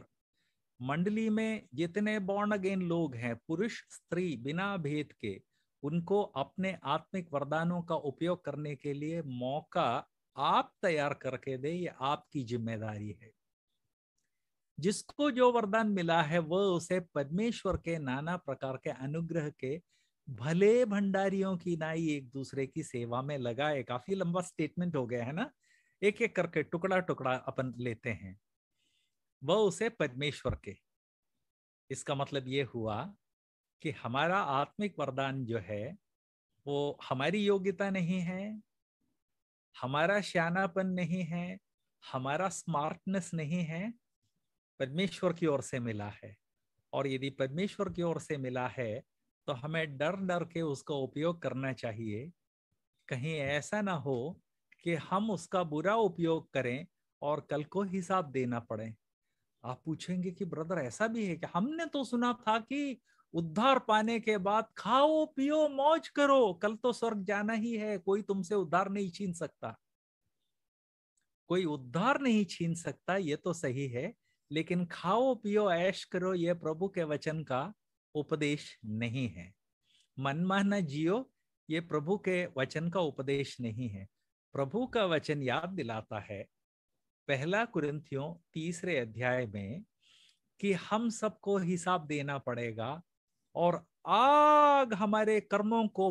मंडली में जितने बॉर्न अगेन लोग हैं पुरुष स्त्री बिना भेद के उनको अपने आत्मिक वरदानों का उपयोग करने के लिए मौका आप तैयार करके दे ये आपकी जिम्मेदारी है जिसको जो वरदान मिला है वह उसे परमेश्वर के नाना प्रकार के अनुग्रह के भले भंडारियों की नाई एक दूसरे की सेवा में लगा है काफी लंबा स्टेटमेंट हो गया है ना एक एक करके टुकड़ा टुकड़ा अपन लेते हैं वह उसे परमेश्वर के इसका मतलब ये हुआ कि हमारा आत्मिक वरदान जो है वो हमारी योग्यता नहीं है हमारा श्यानापन नहीं है हमारा स्मार्टनेस नहीं है परमेश्वर की ओर से मिला है और यदि परमेश्वर की ओर से मिला है तो हमें डर डर के उसका उपयोग करना चाहिए कहीं ऐसा ना हो कि हम उसका बुरा उपयोग करें और कल को हिसाब देना पड़े आप पूछेंगे कि ब्रदर ऐसा भी है कि हमने तो सुना था कि उद्धार पाने के बाद खाओ पियो मौज करो कल तो स्वर्ग जाना ही है कोई तुमसे उद्धार नहीं छीन सकता कोई उद्धार नहीं छीन सकता ये तो सही है लेकिन खाओ पियो ऐश करो ये प्रभु के वचन का उपदेश नहीं है मनमाना जियो ये प्रभु के वचन का उपदेश नहीं है प्रभु का वचन याद दिलाता है पहला कुरिंथियों तीसरे अध्याय में कि हम सबको हिसाब देना पड़ेगा और आग हमारे कर्मों को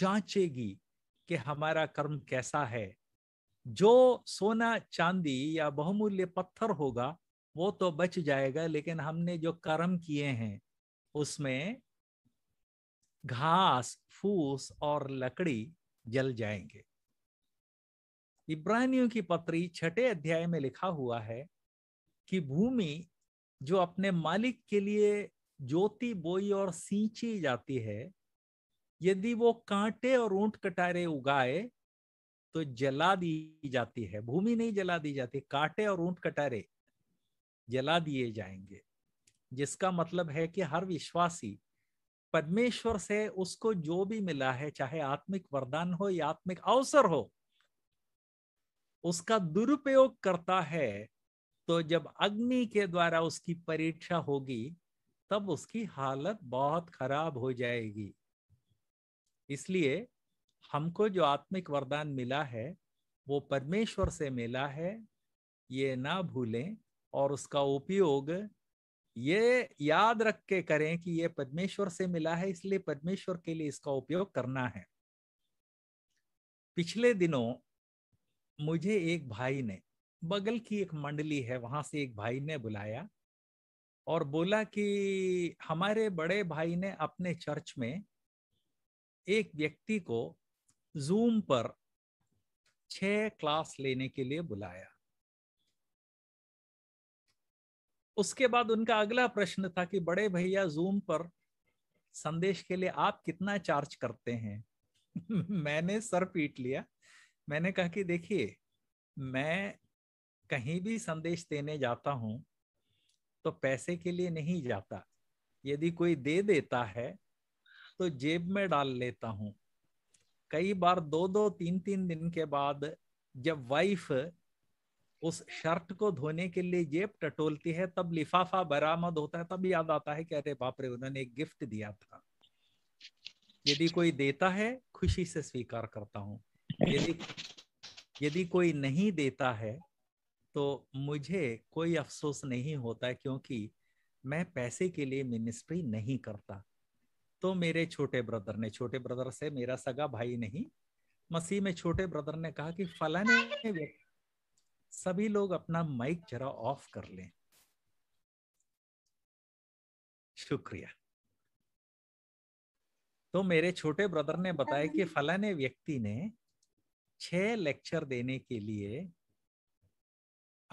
जांचेगी कि हमारा कर्म कैसा है जो सोना चांदी या बहुमूल्य पत्थर होगा वो तो बच जाएगा लेकिन हमने जो कर्म किए हैं उसमें घास फूस और लकड़ी जल जाएंगे इब्रानियों की पत्री छठे अध्याय में लिखा हुआ है कि भूमि जो अपने मालिक के लिए ज्योति बोई और सींची जाती है यदि वो कांटे और ऊंट कटारे उगाए तो जला दी जाती है भूमि नहीं जला दी जाती कांटे और ऊंट कटारे जला दिए जाएंगे जिसका मतलब है कि हर विश्वासी परमेश्वर से उसको जो भी मिला है चाहे आत्मिक वरदान हो या आत्मिक अवसर हो उसका दुरुपयोग करता है तो जब अग्नि के द्वारा उसकी परीक्षा होगी तब उसकी हालत बहुत खराब हो जाएगी इसलिए हमको जो आत्मिक वरदान मिला है वो परमेश्वर से मिला है ये ना भूलें और उसका उपयोग ये याद रख के करें कि ये परमेश्वर से मिला है इसलिए परमेश्वर के लिए इसका उपयोग करना है पिछले दिनों मुझे एक भाई ने बगल की एक मंडली है वहां से एक भाई ने बुलाया और बोला कि हमारे बड़े भाई ने अपने चर्च में एक व्यक्ति को जूम पर छः क्लास लेने के लिए बुलाया उसके बाद उनका अगला प्रश्न था कि बड़े भैया जूम पर संदेश के लिए आप कितना चार्ज करते हैं [laughs] मैंने सर पीट लिया मैंने कहा कि देखिए मैं कहीं भी संदेश देने जाता हूं तो पैसे के लिए नहीं जाता यदि कोई दे देता है तो जेब में डाल लेता हूँ कई बार दो दो तीन तीन दिन के बाद जब वाइफ उस शर्ट को धोने के लिए जेब टटोलती है तब लिफाफा बरामद होता है तब याद आता है कि अरे बाप रे उन्होंने एक गिफ्ट दिया था यदि कोई देता है खुशी से स्वीकार करता हूं यदि यदि कोई नहीं देता है तो मुझे कोई अफसोस नहीं होता है क्योंकि मैं पैसे के लिए मिनिस्ट्री नहीं करता तो मेरे छोटे ब्रदर ने छोटे ब्रदर से मेरा सगा भाई नहीं मसीह में छोटे ब्रदर ने कहा कि फलाने व्यक्ति सभी लोग अपना माइक जरा ऑफ कर लें शुक्रिया तो मेरे छोटे ब्रदर ने बताया कि हाँ। फलाने व्यक्ति ने छह लेक्चर देने के लिए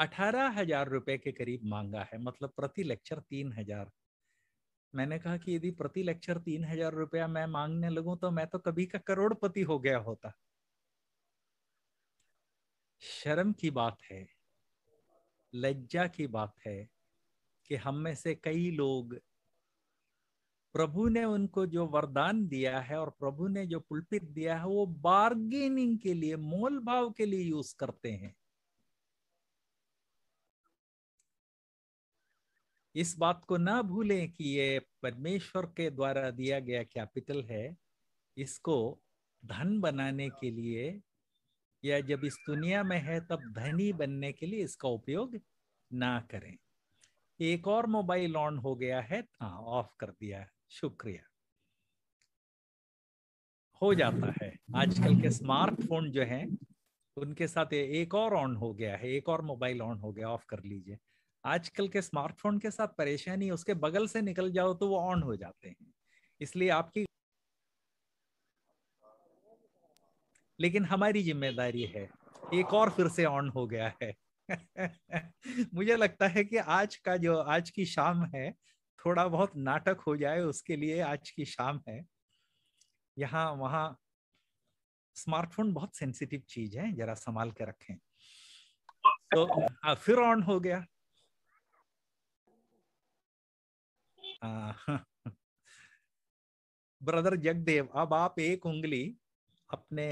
अठारह हजार रुपए के करीब मांगा है मतलब प्रति लेक्चर तीन हजार मैंने कहा कि यदि प्रति लेक्चर तीन हजार रुपया मैं मांगने लगूं तो मैं तो कभी का करोड़पति हो गया होता शर्म की बात है लज्जा की बात है कि हम में से कई लोग प्रभु ने उनको जो वरदान दिया है और प्रभु ने जो पुलपित दिया है वो बार्गेनिंग के लिए मोल भाव के लिए यूज करते हैं इस बात को ना भूलें कि ये परमेश्वर के द्वारा दिया गया कैपिटल है इसको धन बनाने के लिए या जब इस दुनिया में है तब धनी बनने के लिए इसका उपयोग ना करें एक और मोबाइल ऑन हो गया है हाँ ऑफ कर दिया शुक्रिया हो जाता है आजकल के स्मार्टफोन जो हैं उनके साथ एक और ऑन हो गया है एक और मोबाइल ऑन हो गया ऑफ कर लीजिए आजकल के स्मार्टफोन के साथ परेशानी उसके बगल से निकल जाओ तो वो ऑन हो जाते हैं इसलिए आपकी लेकिन हमारी जिम्मेदारी है एक और फिर से ऑन हो गया है [laughs] मुझे लगता है कि आज का जो आज की शाम है थोड़ा बहुत नाटक हो जाए उसके लिए आज की शाम है यहाँ वहाँ स्मार्टफोन बहुत सेंसिटिव चीज है जरा संभाल के रखें तो आ, फिर ऑन हो गया आ, [laughs] ब्रदर जगदेव अब आप एक उंगली अपने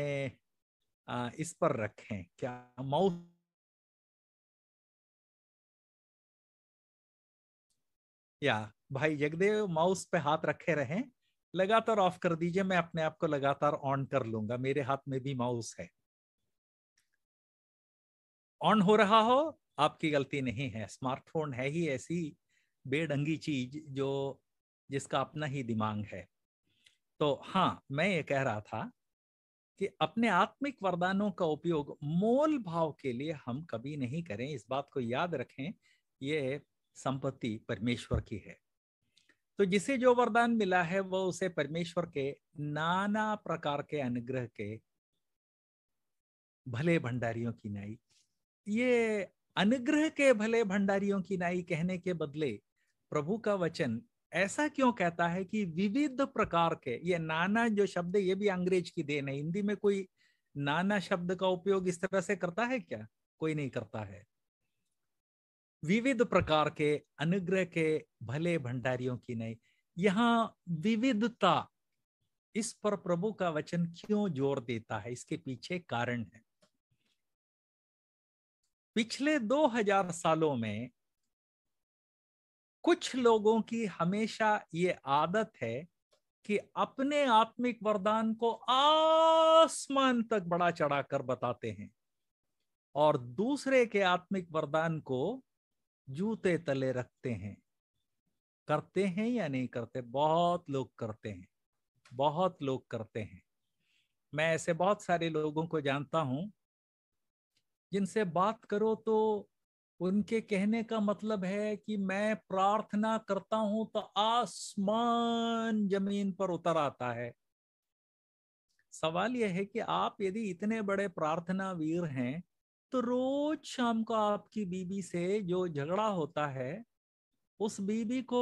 इस पर रखें क्या माउथ या भाई जगदेव माउस पे हाथ रखे रहें लगातार ऑफ कर दीजिए मैं अपने आप को लगातार ऑन कर लूंगा मेरे हाथ में भी माउस है ऑन हो रहा हो आपकी गलती नहीं है स्मार्टफोन है ही ऐसी बेडंगी चीज जो जिसका अपना ही दिमाग है तो हाँ मैं ये कह रहा था कि अपने आत्मिक वरदानों का उपयोग मोल भाव के लिए हम कभी नहीं करें इस बात को याद रखें ये संपत्ति परमेश्वर की है तो जिसे जो वरदान मिला है वह उसे परमेश्वर के नाना प्रकार के अनुग्रह के भले भंडारियों की नाई ये अनुग्रह के भले भंडारियों की नाई कहने के बदले प्रभु का वचन ऐसा क्यों कहता है कि विविध प्रकार के ये नाना जो शब्द ये भी अंग्रेज की देन है हिंदी में कोई नाना शब्द का उपयोग इस तरह से करता है क्या कोई नहीं करता है विविध प्रकार के अनुग्रह के भले भंडारियों की नहीं यहां विविधता इस पर प्रभु का वचन क्यों जोर देता है इसके पीछे कारण है पिछले 2000 सालों में कुछ लोगों की हमेशा ये आदत है कि अपने आत्मिक वरदान को आसमान तक बड़ा चढ़ाकर बताते हैं और दूसरे के आत्मिक वरदान को जूते तले रखते हैं करते हैं या नहीं करते बहुत लोग करते हैं बहुत लोग करते हैं मैं ऐसे बहुत सारे लोगों को जानता हूं जिनसे बात करो तो उनके कहने का मतलब है कि मैं प्रार्थना करता हूं तो आसमान जमीन पर उतर आता है सवाल यह है कि आप यदि इतने बड़े प्रार्थना वीर हैं तो रोज शाम को आपकी बीबी से जो झगड़ा होता है उस बीबी को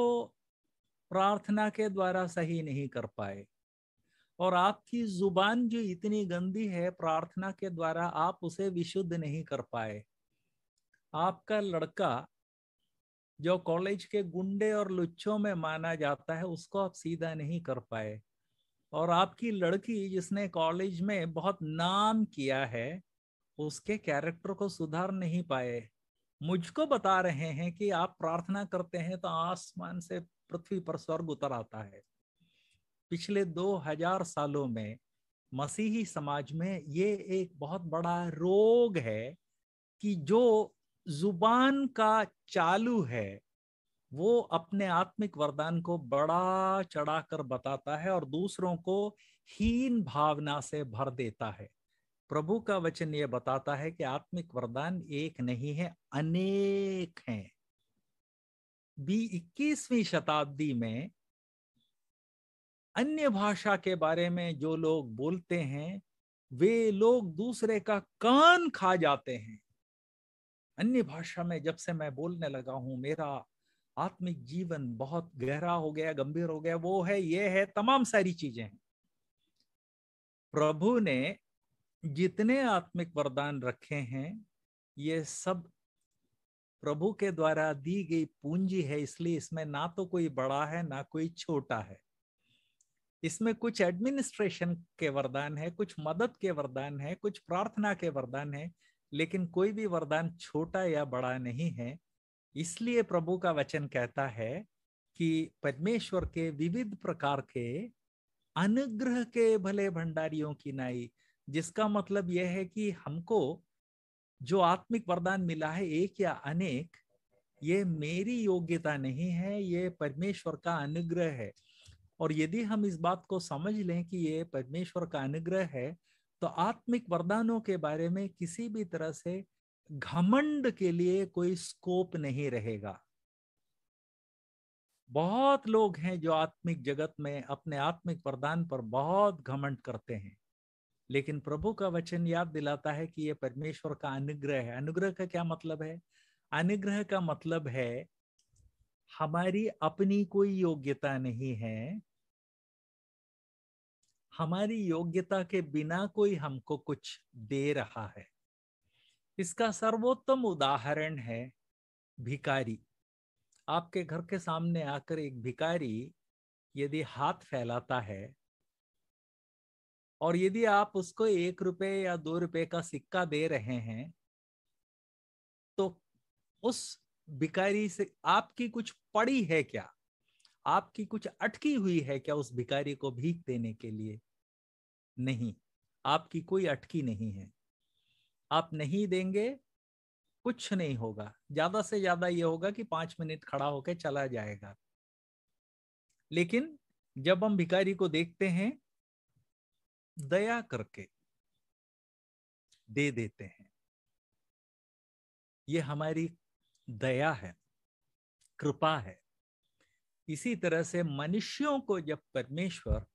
प्रार्थना के द्वारा सही नहीं कर पाए और आपकी जुबान जो इतनी गंदी है प्रार्थना के द्वारा आप उसे विशुद्ध नहीं कर पाए आपका लड़का जो कॉलेज के गुंडे और लुच्चों में माना जाता है उसको आप सीधा नहीं कर पाए और आपकी लड़की जिसने कॉलेज में बहुत नाम किया है उसके कैरेक्टर को सुधार नहीं पाए मुझको बता रहे हैं कि आप प्रार्थना करते हैं तो आसमान से पृथ्वी पर स्वर्ग उतर आता है पिछले दो हजार सालों में मसीही समाज में ये एक बहुत बड़ा रोग है कि जो जुबान का चालू है वो अपने आत्मिक वरदान को बड़ा चढ़ाकर बताता है और दूसरों को हीन भावना से भर देता है प्रभु का वचन ये बताता है कि आत्मिक वरदान एक नहीं है अनेक हैं बी इक्कीसवीं शताब्दी में अन्य भाषा के बारे में जो लोग बोलते हैं वे लोग दूसरे का कान खा जाते हैं अन्य भाषा में जब से मैं बोलने लगा हूं मेरा आत्मिक जीवन बहुत गहरा हो गया गंभीर हो गया वो है ये है तमाम सारी चीजें हैं प्रभु ने जितने आत्मिक वरदान रखे हैं ये सब प्रभु के द्वारा दी गई पूंजी है इसलिए इसमें ना तो कोई बड़ा है ना कोई छोटा है इसमें कुछ एडमिनिस्ट्रेशन के वरदान है कुछ मदद के वरदान है कुछ प्रार्थना के वरदान है लेकिन कोई भी वरदान छोटा या बड़ा नहीं है इसलिए प्रभु का वचन कहता है कि परमेश्वर के विविध प्रकार के अनुग्रह के भले भंडारियों की नाई जिसका मतलब यह है कि हमको जो आत्मिक वरदान मिला है एक या अनेक ये मेरी योग्यता नहीं है ये परमेश्वर का अनुग्रह है और यदि हम इस बात को समझ लें कि ये परमेश्वर का अनुग्रह है तो आत्मिक वरदानों के बारे में किसी भी तरह से घमंड के लिए कोई स्कोप नहीं रहेगा बहुत लोग हैं जो आत्मिक जगत में अपने आत्मिक वरदान पर बहुत घमंड करते हैं लेकिन प्रभु का वचन याद दिलाता है कि यह परमेश्वर का अनुग्रह है अनुग्रह का क्या मतलब है अनुग्रह का मतलब है हमारी अपनी कोई योग्यता नहीं है हमारी योग्यता के बिना कोई हमको कुछ दे रहा है इसका सर्वोत्तम उदाहरण है भिकारी आपके घर के सामने आकर एक भिकारी यदि हाथ फैलाता है और यदि आप उसको एक रुपए या दो रुपए का सिक्का दे रहे हैं तो उस भिकारी से आपकी कुछ पड़ी है क्या आपकी कुछ अटकी हुई है क्या उस भिकारी को भीख देने के लिए नहीं आपकी कोई अटकी नहीं है आप नहीं देंगे कुछ नहीं होगा ज्यादा से ज्यादा ये होगा कि पांच मिनट खड़ा होकर चला जाएगा लेकिन जब हम भिखारी को देखते हैं दया करके दे देते हैं ये हमारी दया है कृपा है इसी तरह से मनुष्यों को जब परमेश्वर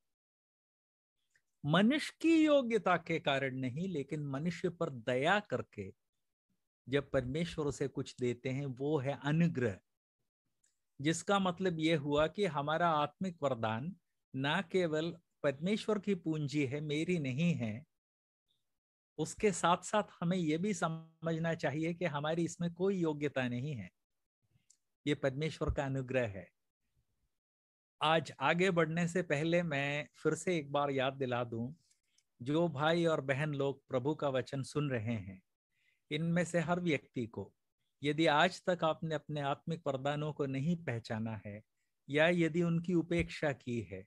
मनुष्य की योग्यता के कारण नहीं लेकिन मनुष्य पर दया करके जब परमेश्वर उसे कुछ देते हैं वो है अनुग्रह जिसका मतलब ये हुआ कि हमारा आत्मिक वरदान ना केवल परमेश्वर की पूंजी है मेरी नहीं है उसके साथ साथ हमें यह भी समझना चाहिए कि हमारी इसमें कोई योग्यता नहीं है ये परमेश्वर का अनुग्रह है आज आगे बढ़ने से पहले मैं फिर से एक बार याद दिला दूं जो भाई और बहन लोग प्रभु का वचन सुन रहे हैं इनमें से हर व्यक्ति को यदि आज तक आपने अपने आत्मिक वरदानों को नहीं पहचाना है या यदि उनकी उपेक्षा की है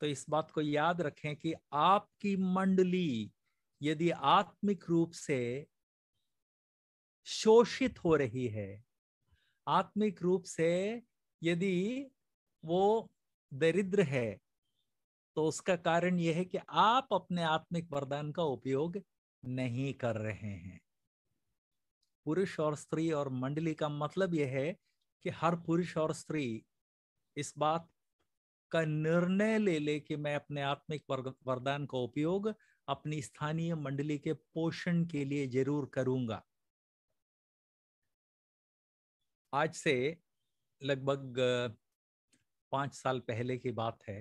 तो इस बात को याद रखें कि आपकी मंडली यदि आत्मिक रूप से शोषित हो रही है आत्मिक रूप से यदि वो दरिद्र है तो उसका कारण यह है कि आप अपने आत्मिक वरदान का उपयोग नहीं कर रहे हैं पुरुष और स्त्री और मंडली का मतलब यह है कि हर पुरुष और स्त्री इस बात का निर्णय ले ले कि मैं अपने आत्मिक वरदान का उपयोग अपनी स्थानीय मंडली के पोषण के लिए जरूर करूंगा आज से लगभग पाँच साल पहले की बात है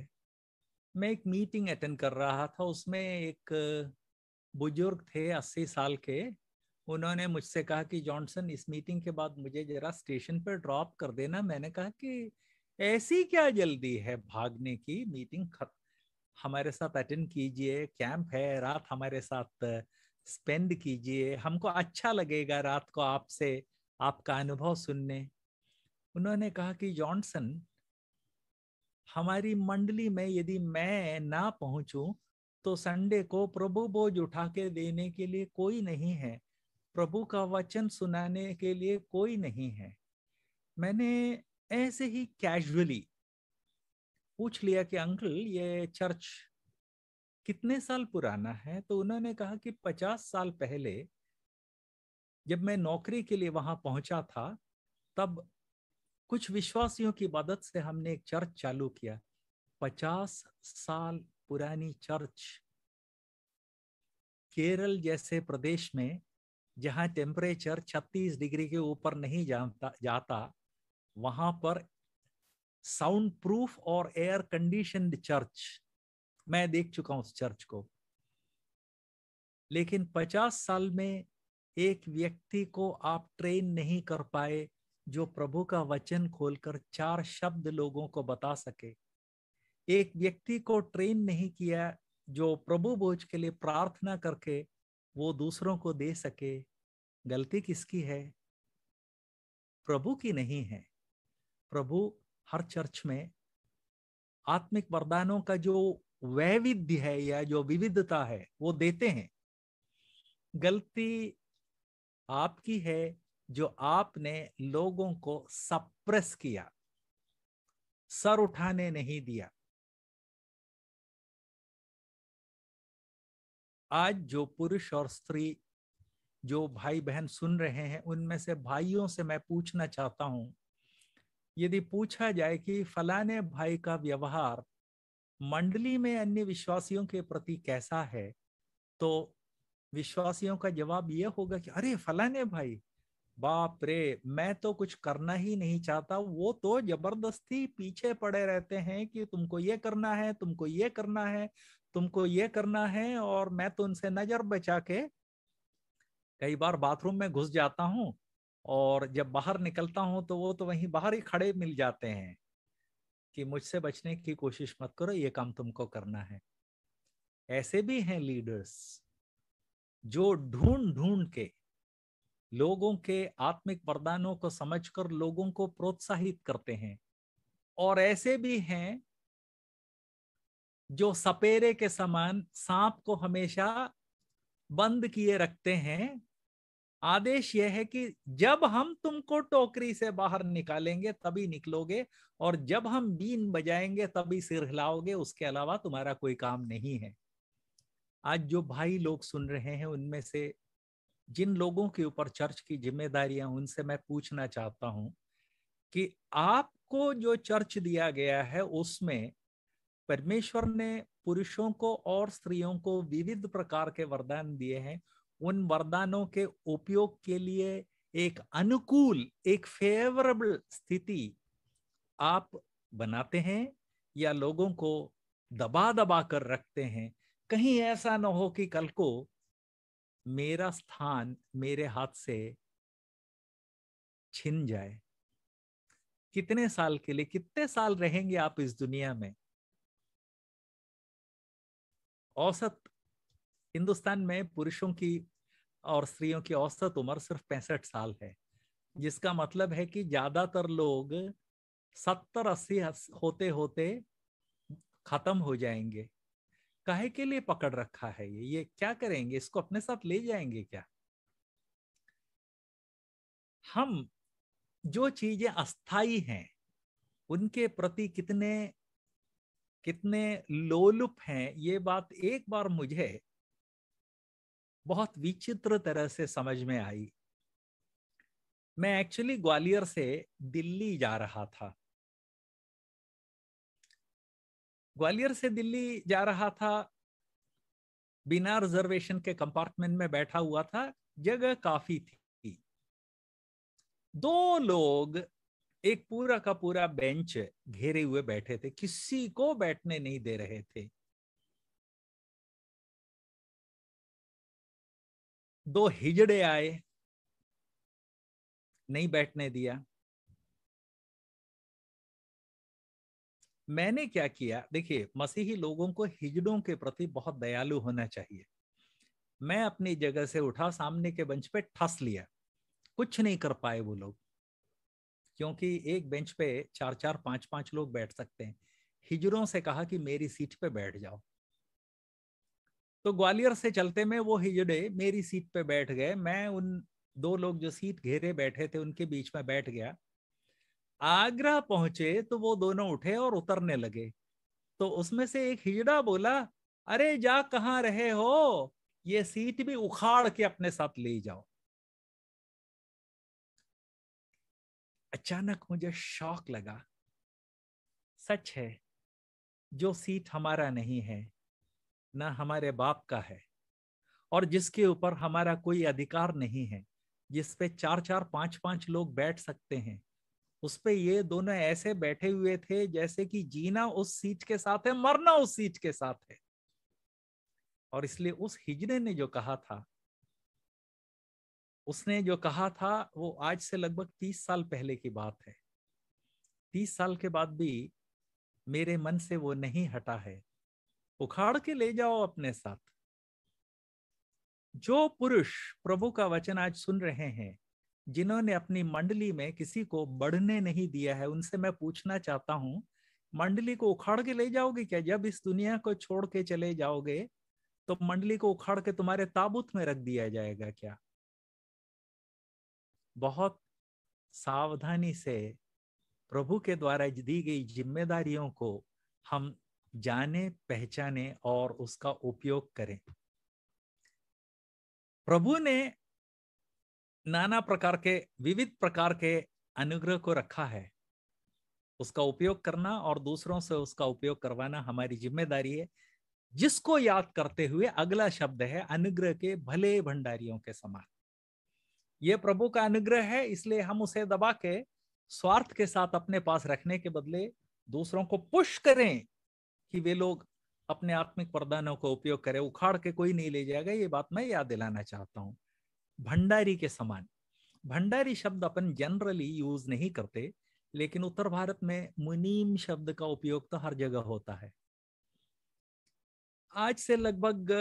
मैं एक मीटिंग अटेंड कर रहा था उसमें एक बुजुर्ग थे अस्सी साल के उन्होंने मुझसे कहा कि जॉनसन इस मीटिंग के बाद मुझे जरा स्टेशन पर ड्रॉप कर देना मैंने कहा कि ऐसी क्या जल्दी है भागने की मीटिंग हमारे साथ अटेंड कीजिए कैंप है रात हमारे साथ स्पेंड कीजिए हमको अच्छा लगेगा रात को आपसे आपका अनुभव सुनने उन्होंने कहा कि जॉनसन हमारी मंडली में यदि मैं ना पहुंचूं तो संडे को प्रभु बोझ उठा के देने के लिए कोई नहीं है प्रभु का वचन सुनाने के लिए कोई नहीं है मैंने ऐसे ही कैजुअली पूछ लिया कि अंकल ये चर्च कितने साल पुराना है तो उन्होंने कहा कि पचास साल पहले जब मैं नौकरी के लिए वहां पहुंचा था तब कुछ विश्वासियों की मदद से हमने एक चर्च चालू किया पचास साल पुरानी चर्च केरल जैसे प्रदेश में जहाँ टेम्परेचर 36 डिग्री के ऊपर नहीं जाता जाता वहां पर साउंड प्रूफ और एयर कंडीशनड चर्च मैं देख चुका हूं उस चर्च को लेकिन 50 साल में एक व्यक्ति को आप ट्रेन नहीं कर पाए जो प्रभु का वचन खोलकर चार शब्द लोगों को बता सके एक व्यक्ति को ट्रेन नहीं किया जो प्रभु बोझ के लिए प्रार्थना करके वो दूसरों को दे सके गलती किसकी है प्रभु की नहीं है प्रभु हर चर्च में आत्मिक वरदानों का जो वैविध्य है या जो विविधता है वो देते हैं गलती आपकी है जो आपने लोगों को सप्रेस किया सर उठाने नहीं दिया आज जो पुरुष और स्त्री जो भाई बहन सुन रहे हैं उनमें से भाइयों से मैं पूछना चाहता हूं यदि पूछा जाए कि फलाने भाई का व्यवहार मंडली में अन्य विश्वासियों के प्रति कैसा है तो विश्वासियों का जवाब यह होगा कि अरे फलाने भाई बाप रे मैं तो कुछ करना ही नहीं चाहता वो तो जबरदस्ती पीछे पड़े रहते हैं कि तुमको ये करना है तुमको ये करना है तुमको ये करना है और मैं तो उनसे नजर बचा के कई बार बाथरूम में घुस जाता हूँ और जब बाहर निकलता हूँ तो वो तो वहीं बाहर ही खड़े मिल जाते हैं कि मुझसे बचने की कोशिश मत करो ये काम तुमको करना है ऐसे भी हैं लीडर्स जो ढूंढ ढूंढ के लोगों के आत्मिक वरदानों को समझकर लोगों को प्रोत्साहित करते हैं और ऐसे भी हैं जो सपेरे के समान सांप को हमेशा बंद किए रखते हैं आदेश यह है कि जब हम तुमको टोकरी से बाहर निकालेंगे तभी निकलोगे और जब हम बीन बजाएंगे तभी सिर हिलाओगे उसके अलावा तुम्हारा कोई काम नहीं है आज जो भाई लोग सुन रहे हैं उनमें से जिन लोगों के ऊपर चर्च की जिम्मेदारियां उनसे मैं पूछना चाहता हूं कि आपको जो चर्च दिया गया है उसमें परमेश्वर ने पुरुषों को और स्त्रियों को विविध प्रकार के वरदान दिए हैं उन वरदानों के उपयोग के लिए एक अनुकूल एक फेवरेबल स्थिति आप बनाते हैं या लोगों को दबा दबा कर रखते हैं कहीं ऐसा ना हो कि कल को मेरा स्थान मेरे हाथ से छिन जाए कितने साल के लिए कितने साल रहेंगे आप इस दुनिया में औसत हिंदुस्तान में पुरुषों की और स्त्रियों की औसत उम्र सिर्फ पैंसठ साल है जिसका मतलब है कि ज्यादातर लोग सत्तर अस्सी होते होते खत्म हो जाएंगे कहे के लिए पकड़ रखा है ये ये क्या करेंगे इसको अपने साथ ले जाएंगे क्या हम जो चीजें अस्थाई हैं उनके प्रति कितने कितने लोलुप हैं ये बात एक बार मुझे बहुत विचित्र तरह से समझ में आई मैं एक्चुअली ग्वालियर से दिल्ली जा रहा था ग्वालियर से दिल्ली जा रहा था बिना रिजर्वेशन के कंपार्टमेंट में बैठा हुआ था जगह काफी थी दो लोग एक पूरा का पूरा बेंच घेरे हुए बैठे थे किसी को बैठने नहीं दे रहे थे दो हिजड़े आए नहीं बैठने दिया मैंने क्या किया देखिए मसीही लोगों को हिजड़ों के प्रति बहुत दयालु होना चाहिए मैं अपनी जगह से उठा सामने के बेंच पे ठस लिया कुछ नहीं कर पाए वो लोग क्योंकि एक बेंच पे चार चार पांच पांच लोग बैठ सकते हैं हिजड़ों से कहा कि मेरी सीट पे बैठ जाओ तो ग्वालियर से चलते में वो हिजड़े मेरी सीट पे बैठ गए मैं उन दो लोग जो सीट घेरे बैठे थे उनके बीच में बैठ गया आगरा पहुंचे तो वो दोनों उठे और उतरने लगे तो उसमें से एक हिजड़ा बोला अरे जा कहाँ रहे हो ये सीट भी उखाड़ के अपने साथ ले जाओ अचानक मुझे शौक लगा सच है जो सीट हमारा नहीं है ना हमारे बाप का है और जिसके ऊपर हमारा कोई अधिकार नहीं है जिसपे चार चार पांच पांच लोग बैठ सकते हैं उस पे ये दोनों ऐसे बैठे हुए थे जैसे कि जीना उस सीट के साथ है मरना उस सीट के साथ है और इसलिए उस हिजरे ने जो कहा था उसने जो कहा था वो आज से लगभग तीस साल पहले की बात है तीस साल के बाद भी मेरे मन से वो नहीं हटा है उखाड़ के ले जाओ अपने साथ जो पुरुष प्रभु का वचन आज सुन रहे हैं जिन्होंने अपनी मंडली में किसी को बढ़ने नहीं दिया है उनसे मैं पूछना चाहता हूं मंडली को उखाड़ के ले जाओगे क्या जब इस दुनिया को छोड़ के चले जाओगे तो मंडली को उखाड़ के तुम्हारे ताबूत में रख दिया जाएगा क्या बहुत सावधानी से प्रभु के द्वारा दी गई जिम्मेदारियों को हम जाने पहचाने और उसका उपयोग करें प्रभु ने नाना प्रकार के विविध प्रकार के अनुग्रह को रखा है उसका उपयोग करना और दूसरों से उसका उपयोग करवाना हमारी जिम्मेदारी है जिसको याद करते हुए अगला शब्द है अनुग्रह के भले भंडारियों के समान ये प्रभु का अनुग्रह है इसलिए हम उसे दबा के स्वार्थ के साथ अपने पास रखने के बदले दूसरों को पुश करें कि वे लोग अपने आत्मिक वरदानों का उपयोग करें उखाड़ के कोई नहीं ले जाएगा ये बात मैं याद दिलाना चाहता हूँ भंडारी के समान भंडारी शब्द अपन जनरली यूज नहीं करते लेकिन उत्तर भारत में मुनीम शब्द का उपयोग तो हर जगह होता है आज से लगभग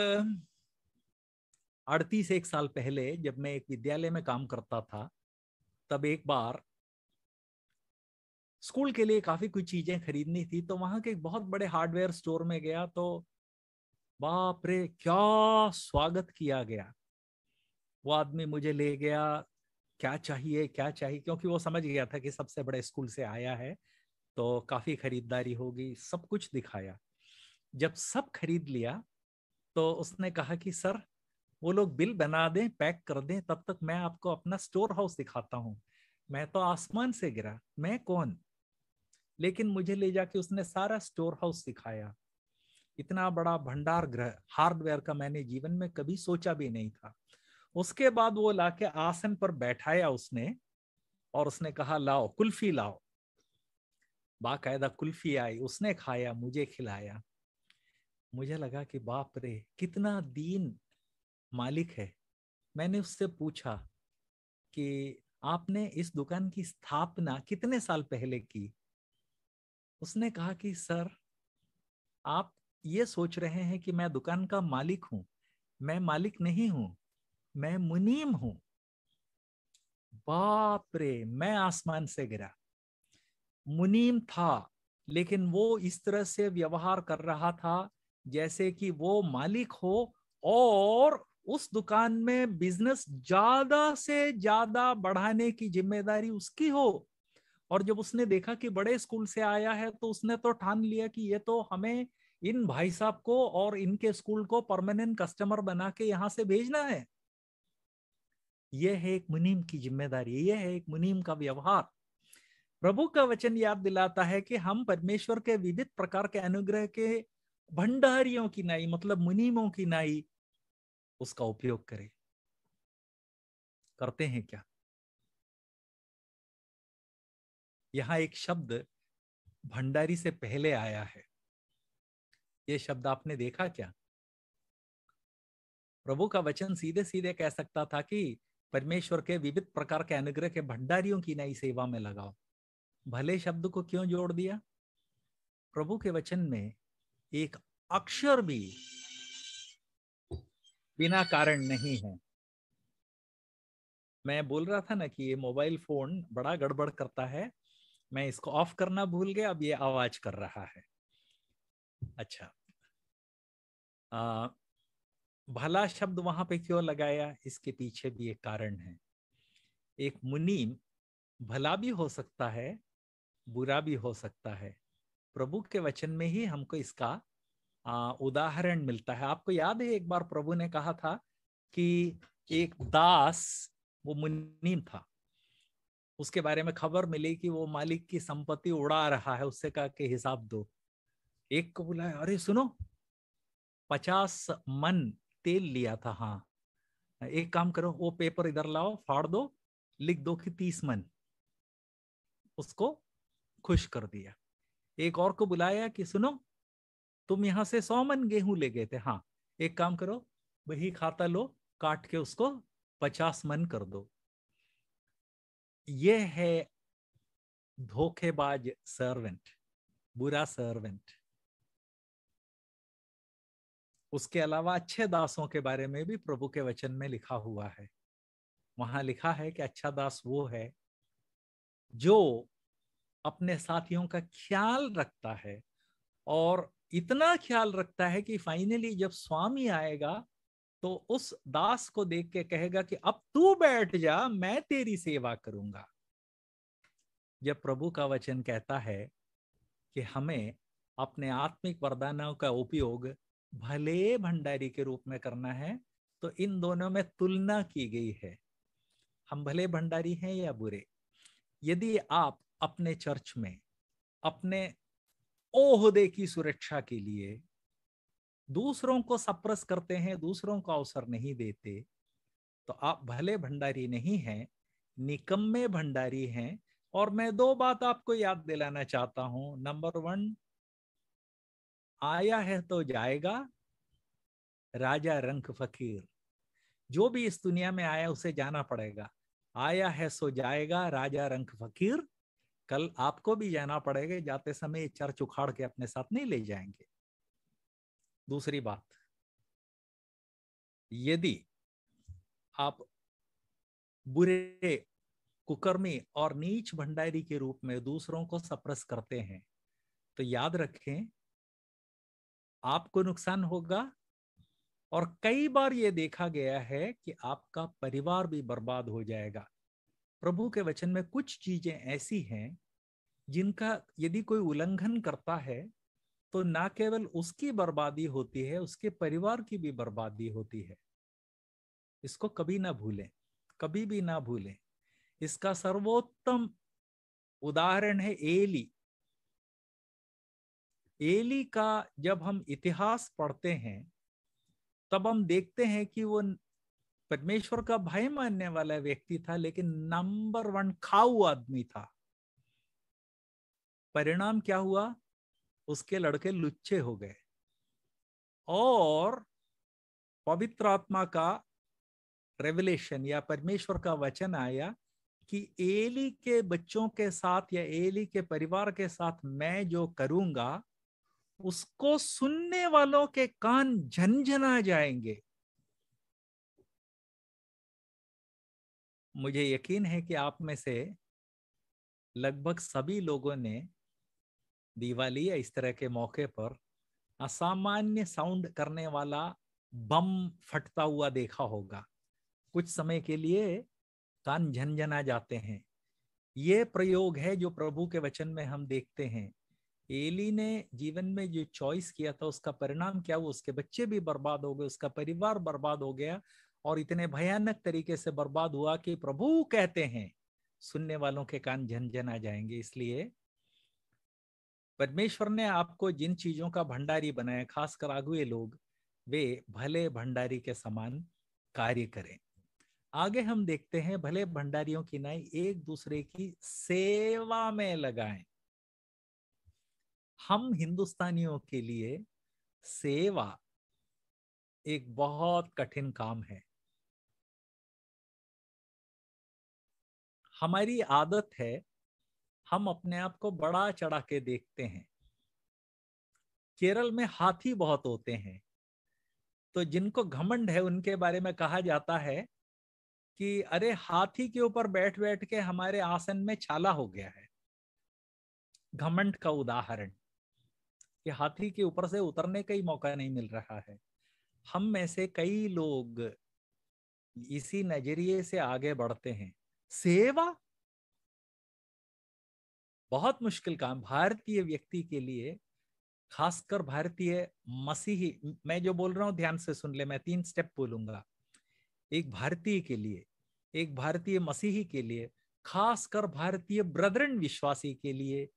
अड़तीस एक साल पहले जब मैं एक विद्यालय में काम करता था तब एक बार स्कूल के लिए काफी कुछ चीजें खरीदनी थी तो वहां के एक बहुत बड़े हार्डवेयर स्टोर में गया तो बाप रे क्या स्वागत किया गया वो आदमी मुझे ले गया क्या चाहिए क्या चाहिए क्योंकि वो समझ गया था कि सबसे बड़े स्कूल से आया है तो काफ़ी खरीदारी होगी सब कुछ दिखाया जब सब खरीद लिया तो उसने कहा कि सर वो लोग बिल बना दें पैक कर दें तब तक मैं आपको अपना स्टोर हाउस दिखाता हूँ मैं तो आसमान से गिरा मैं कौन लेकिन मुझे ले जाके उसने सारा स्टोर हाउस दिखाया इतना बड़ा भंडार ग्रह हार्डवेयर का मैंने जीवन में कभी सोचा भी नहीं था उसके बाद वो लाके आसन पर बैठाया उसने और उसने कहा लाओ कुल्फी लाओ बाकायदा कुल्फी आई उसने खाया मुझे खिलाया मुझे लगा कि बाप रे कितना दीन मालिक है मैंने उससे पूछा कि आपने इस दुकान की स्थापना कितने साल पहले की उसने कहा कि सर आप ये सोच रहे हैं कि मैं दुकान का मालिक हूँ मैं मालिक नहीं हूँ मैं मुनीम हूं बाप रे मैं आसमान से गिरा मुनीम था लेकिन वो इस तरह से व्यवहार कर रहा था जैसे कि वो मालिक हो और उस दुकान में बिजनेस ज्यादा से ज्यादा बढ़ाने की जिम्मेदारी उसकी हो और जब उसने देखा कि बड़े स्कूल से आया है तो उसने तो ठान लिया कि ये तो हमें इन भाई साहब को और इनके स्कूल को परमानेंट कस्टमर बना के यहाँ से भेजना है यह है एक मुनीम की जिम्मेदारी यह है एक मुनीम का व्यवहार प्रभु का वचन याद दिलाता है कि हम परमेश्वर के विविध प्रकार के अनुग्रह के भंडारियों की नाई मतलब मुनीमों की नाई उसका उपयोग करें करते हैं क्या यहां एक शब्द भंडारी से पहले आया है यह शब्द आपने देखा क्या प्रभु का वचन सीधे सीधे कह सकता था कि परमेश्वर के विविध प्रकार के अनुग्रह के भंडारियों की नई सेवा में लगाओ भले शब्द को क्यों जोड़ दिया प्रभु के वचन में एक अक्षर भी बिना कारण नहीं है मैं बोल रहा था ना कि ये मोबाइल फोन बड़ा गड़बड़ करता है मैं इसको ऑफ करना भूल गया अब ये आवाज कर रहा है अच्छा आ, भला शब्द वहां पे क्यों लगाया इसके पीछे भी एक कारण है एक मुनीम भला भी हो सकता है बुरा भी हो सकता है प्रभु के वचन में ही हमको इसका उदाहरण मिलता है आपको याद है एक बार प्रभु ने कहा था कि एक दास वो मुनीम था उसके बारे में खबर मिली कि वो मालिक की संपत्ति उड़ा रहा है उससे कहा कि हिसाब दो एक को बुलाया अरे सुनो पचास मन तेल लिया था हाँ एक काम करो वो पेपर इधर लाओ फाड़ दो लिख दो कि तीस मन उसको खुश कर दिया एक और को बुलाया कि सुनो तुम यहां से सौ मन गेहूं ले गए थे हाँ एक काम करो वही खाता लो काट के उसको पचास मन कर दो ये है धोखेबाज सर्वेंट बुरा सर्वेंट उसके अलावा अच्छे दासों के बारे में भी प्रभु के वचन में लिखा हुआ है वहां लिखा है कि अच्छा दास वो है जो अपने साथियों का ख्याल रखता है और इतना ख्याल रखता है कि फाइनली जब स्वामी आएगा तो उस दास को देख के कहेगा कि अब तू बैठ जा मैं तेरी सेवा करूंगा जब प्रभु का वचन कहता है कि हमें अपने आत्मिक वरदानों का उपयोग भले भंडारी के रूप में करना है तो इन दोनों में तुलना की गई है हम भले भंडारी हैं या बुरे यदि आप अपने चर्च में अपने ओहदे की सुरक्षा के लिए दूसरों को सप्रस करते हैं दूसरों को अवसर नहीं देते तो आप भले भंडारी नहीं हैं निकम्मे भंडारी हैं और मैं दो बात आपको याद दिलाना चाहता हूं नंबर वन आया है तो जाएगा राजा रंक फकीर जो भी इस दुनिया में आया उसे जाना पड़ेगा आया है सो जाएगा राजा रंक फकीर कल आपको भी जाना पड़ेगा जाते समय चर्च उखाड़ के अपने साथ नहीं ले जाएंगे दूसरी बात यदि आप बुरे कुकर्मी और नीच भंडारी के रूप में दूसरों को सप्रेस करते हैं तो याद रखें आपको नुकसान होगा और कई बार ये देखा गया है कि आपका परिवार भी बर्बाद हो जाएगा प्रभु के वचन में कुछ चीजें ऐसी हैं जिनका यदि कोई उल्लंघन करता है तो ना केवल उसकी बर्बादी होती है उसके परिवार की भी बर्बादी होती है इसको कभी ना भूलें कभी भी ना भूलें इसका सर्वोत्तम उदाहरण है एली एली का जब हम इतिहास पढ़ते हैं तब हम देखते हैं कि वो परमेश्वर का भय मानने वाला व्यक्ति था लेकिन नंबर वन खाऊ आदमी था परिणाम क्या हुआ उसके लड़के लुच्चे हो गए और पवित्र आत्मा का रेवलेशन या परमेश्वर का वचन आया कि एली के बच्चों के साथ या एली के परिवार के साथ मैं जो करूंगा उसको सुनने वालों के कान झंझना जाएंगे मुझे यकीन है कि आप में से लगभग सभी लोगों ने दिवाली या इस तरह के मौके पर असामान्य साउंड करने वाला बम फटता हुआ देखा होगा कुछ समय के लिए कान झंझना जाते हैं ये प्रयोग है जो प्रभु के वचन में हम देखते हैं एली ने जीवन में जो चॉइस किया था उसका परिणाम क्या हुआ उसके बच्चे भी बर्बाद हो गए उसका परिवार बर्बाद हो गया और इतने भयानक तरीके से बर्बाद हुआ कि प्रभु कहते हैं सुनने वालों के कान आ जाएंगे इसलिए परमेश्वर ने आपको जिन चीजों का भंडारी बनाया खासकर आगुए लोग वे भले भंडारी के समान कार्य करें आगे हम देखते हैं भले भंडारियों की नाई एक दूसरे की सेवा में लगाएं हम हिंदुस्तानियों के लिए सेवा एक बहुत कठिन काम है हमारी आदत है हम अपने आप को बड़ा चढ़ा के देखते हैं केरल में हाथी बहुत होते हैं तो जिनको घमंड है उनके बारे में कहा जाता है कि अरे हाथी के ऊपर बैठ बैठ के हमारे आसन में छाला हो गया है घमंड का उदाहरण कि हाथी के ऊपर से उतरने का ही मौका नहीं मिल रहा है हम में से कई लोग इसी नजरिए से आगे बढ़ते हैं सेवा बहुत मुश्किल काम भारतीय व्यक्ति के लिए खासकर भारतीय मसीही मैं जो बोल रहा हूं ध्यान से सुन ले मैं तीन स्टेप बोलूंगा एक भारतीय के लिए एक भारतीय मसीही के लिए खासकर भारतीय ब्रदरन विश्वासी के लिए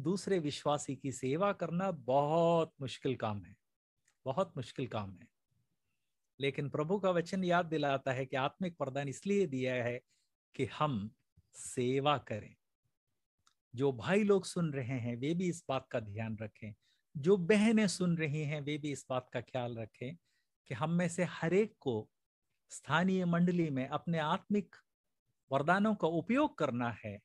दूसरे विश्वासी की सेवा करना बहुत मुश्किल काम है बहुत मुश्किल काम है लेकिन प्रभु का वचन याद दिलाता है कि आत्मिक वरदान इसलिए दिया है कि हम सेवा करें जो भाई लोग सुन रहे हैं वे भी इस बात का ध्यान रखें जो बहनें सुन रही हैं वे भी इस बात का ख्याल रखें कि हम में से हरेक को स्थानीय मंडली में अपने आत्मिक वरदानों का उपयोग करना है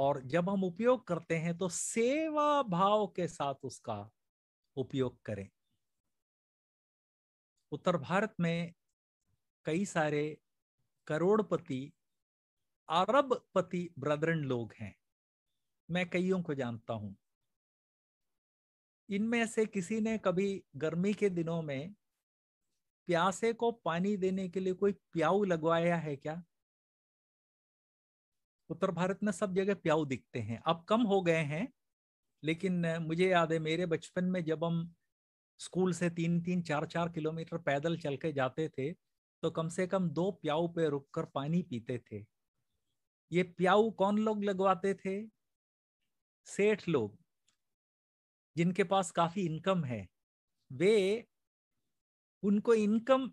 और जब हम उपयोग करते हैं तो सेवा भाव के साथ उसका उपयोग करें उत्तर भारत में कई सारे करोड़पति अरबपति ब्रदरन लोग हैं मैं कईयों को जानता हूं इनमें से किसी ने कभी गर्मी के दिनों में प्यासे को पानी देने के लिए कोई प्याऊ लगवाया है क्या उत्तर भारत में सब जगह प्याऊ दिखते हैं अब कम हो गए हैं लेकिन मुझे याद है मेरे बचपन में जब हम स्कूल से तीन तीन चार चार किलोमीटर पैदल चल के जाते थे तो कम से कम दो प्याऊ पे रुककर पानी पीते थे ये प्याऊ कौन लोग लगवाते थे सेठ लोग जिनके पास काफी इनकम है वे उनको इनकम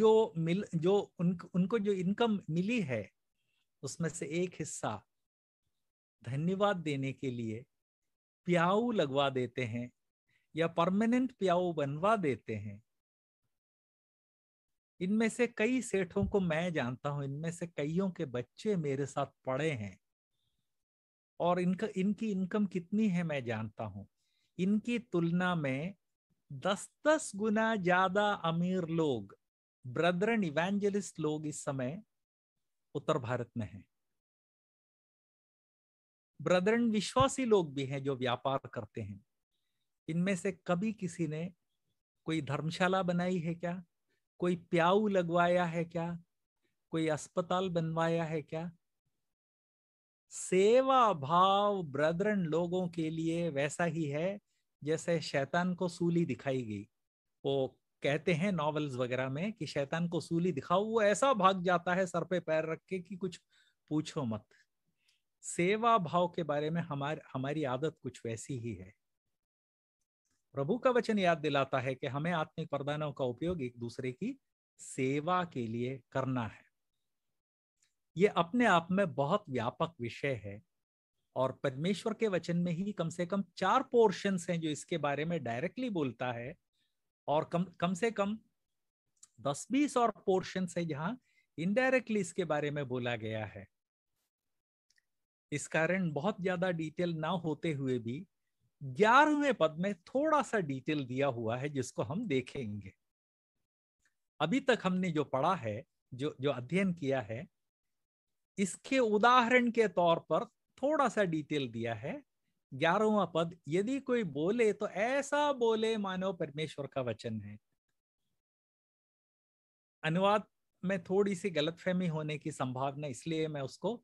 जो मिल जो उन, उनको जो इनकम मिली है उसमें से एक हिस्सा धन्यवाद देने के लिए प्याऊ लगवा देते हैं या परमानेंट प्याऊ बनवा देते हैं इनमें से कई सेठों को मैं जानता हूं इनमें से कईयों के बच्चे मेरे साथ पढ़े हैं और इनका इनकी इनकम कितनी है मैं जानता हूं इनकी तुलना में दस दस गुना ज्यादा अमीर लोग ब्रदरन इवेंजलिस्ट लोग इस समय उत्तर भारत में है ब्रदरन विश्वासी लोग भी हैं जो व्यापार करते हैं इनमें से कभी किसी ने कोई धर्मशाला बनाई है क्या कोई प्याऊ लगवाया है क्या कोई अस्पताल बनवाया है क्या सेवा भाव ब्रदरन लोगों के लिए वैसा ही है जैसे शैतान को सूली दिखाई गई वो कहते हैं नॉवेल्स वगैरह में कि शैतान को सूली दिखाओ वो ऐसा भाग जाता है सर पे पैर रख के कि कुछ पूछो मत सेवा भाव के बारे में हमारे हमारी आदत कुछ वैसी ही है प्रभु का वचन याद दिलाता है कि हमें आत्मिक वरदानों का उपयोग एक दूसरे की सेवा के लिए करना है ये अपने आप में बहुत व्यापक विषय है और परमेश्वर के वचन में ही कम से कम चार पोर्शंस हैं जो इसके बारे में डायरेक्टली बोलता है और कम कम से कम दस बीस और पोर्शन है जहां इनडायरेक्टली इसके बारे में बोला गया है इस कारण बहुत ज्यादा डिटेल ना होते हुए भी ग्यारहवें पद में थोड़ा सा डिटेल दिया हुआ है जिसको हम देखेंगे अभी तक हमने जो पढ़ा है जो जो अध्ययन किया है इसके उदाहरण के तौर पर थोड़ा सा डिटेल दिया है ग्यारहवा पद यदि कोई बोले तो ऐसा बोले मानो परमेश्वर का वचन है अनुवाद में थोड़ी सी गलतफहमी होने की संभावना इसलिए मैं उसको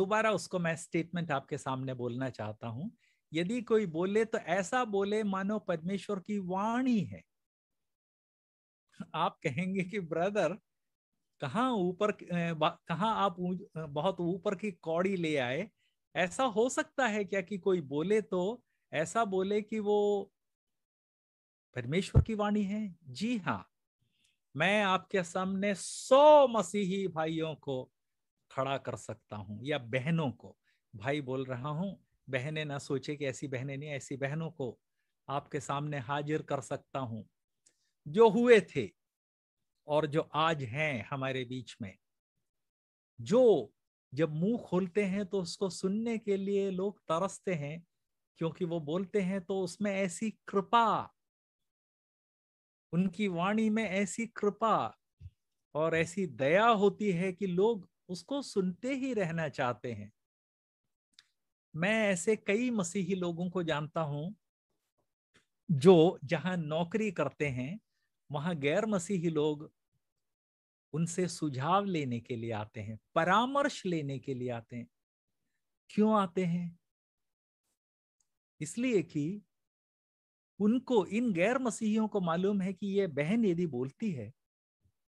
दोबारा उसको मैं स्टेटमेंट आपके सामने बोलना चाहता हूं यदि कोई बोले तो ऐसा बोले मानो परमेश्वर की वाणी है आप कहेंगे कि ब्रदर कहा ऊपर कहा आप बहुत ऊपर की कौड़ी ले आए ऐसा हो सकता है क्या कि कोई बोले तो ऐसा बोले कि वो परमेश्वर की वाणी है जी हाँ मैं आपके सामने सौ मसीही भाइयों को खड़ा कर सकता हूँ या बहनों को भाई बोल रहा हूँ बहने ना सोचे कि ऐसी बहने नहीं ऐसी बहनों को आपके सामने हाजिर कर सकता हूँ जो हुए थे और जो आज हैं हमारे बीच में जो जब मुंह खोलते हैं तो उसको सुनने के लिए लोग तरसते हैं क्योंकि वो बोलते हैं तो उसमें ऐसी कृपा उनकी वाणी में ऐसी कृपा और ऐसी दया होती है कि लोग उसको सुनते ही रहना चाहते हैं मैं ऐसे कई मसीही लोगों को जानता हूं जो जहां नौकरी करते हैं वहां गैर मसीही लोग उनसे सुझाव लेने के लिए आते हैं परामर्श लेने के लिए आते हैं क्यों आते हैं इसलिए कि उनको इन गैर मसीहियों को मालूम है कि ये बहन यदि बोलती है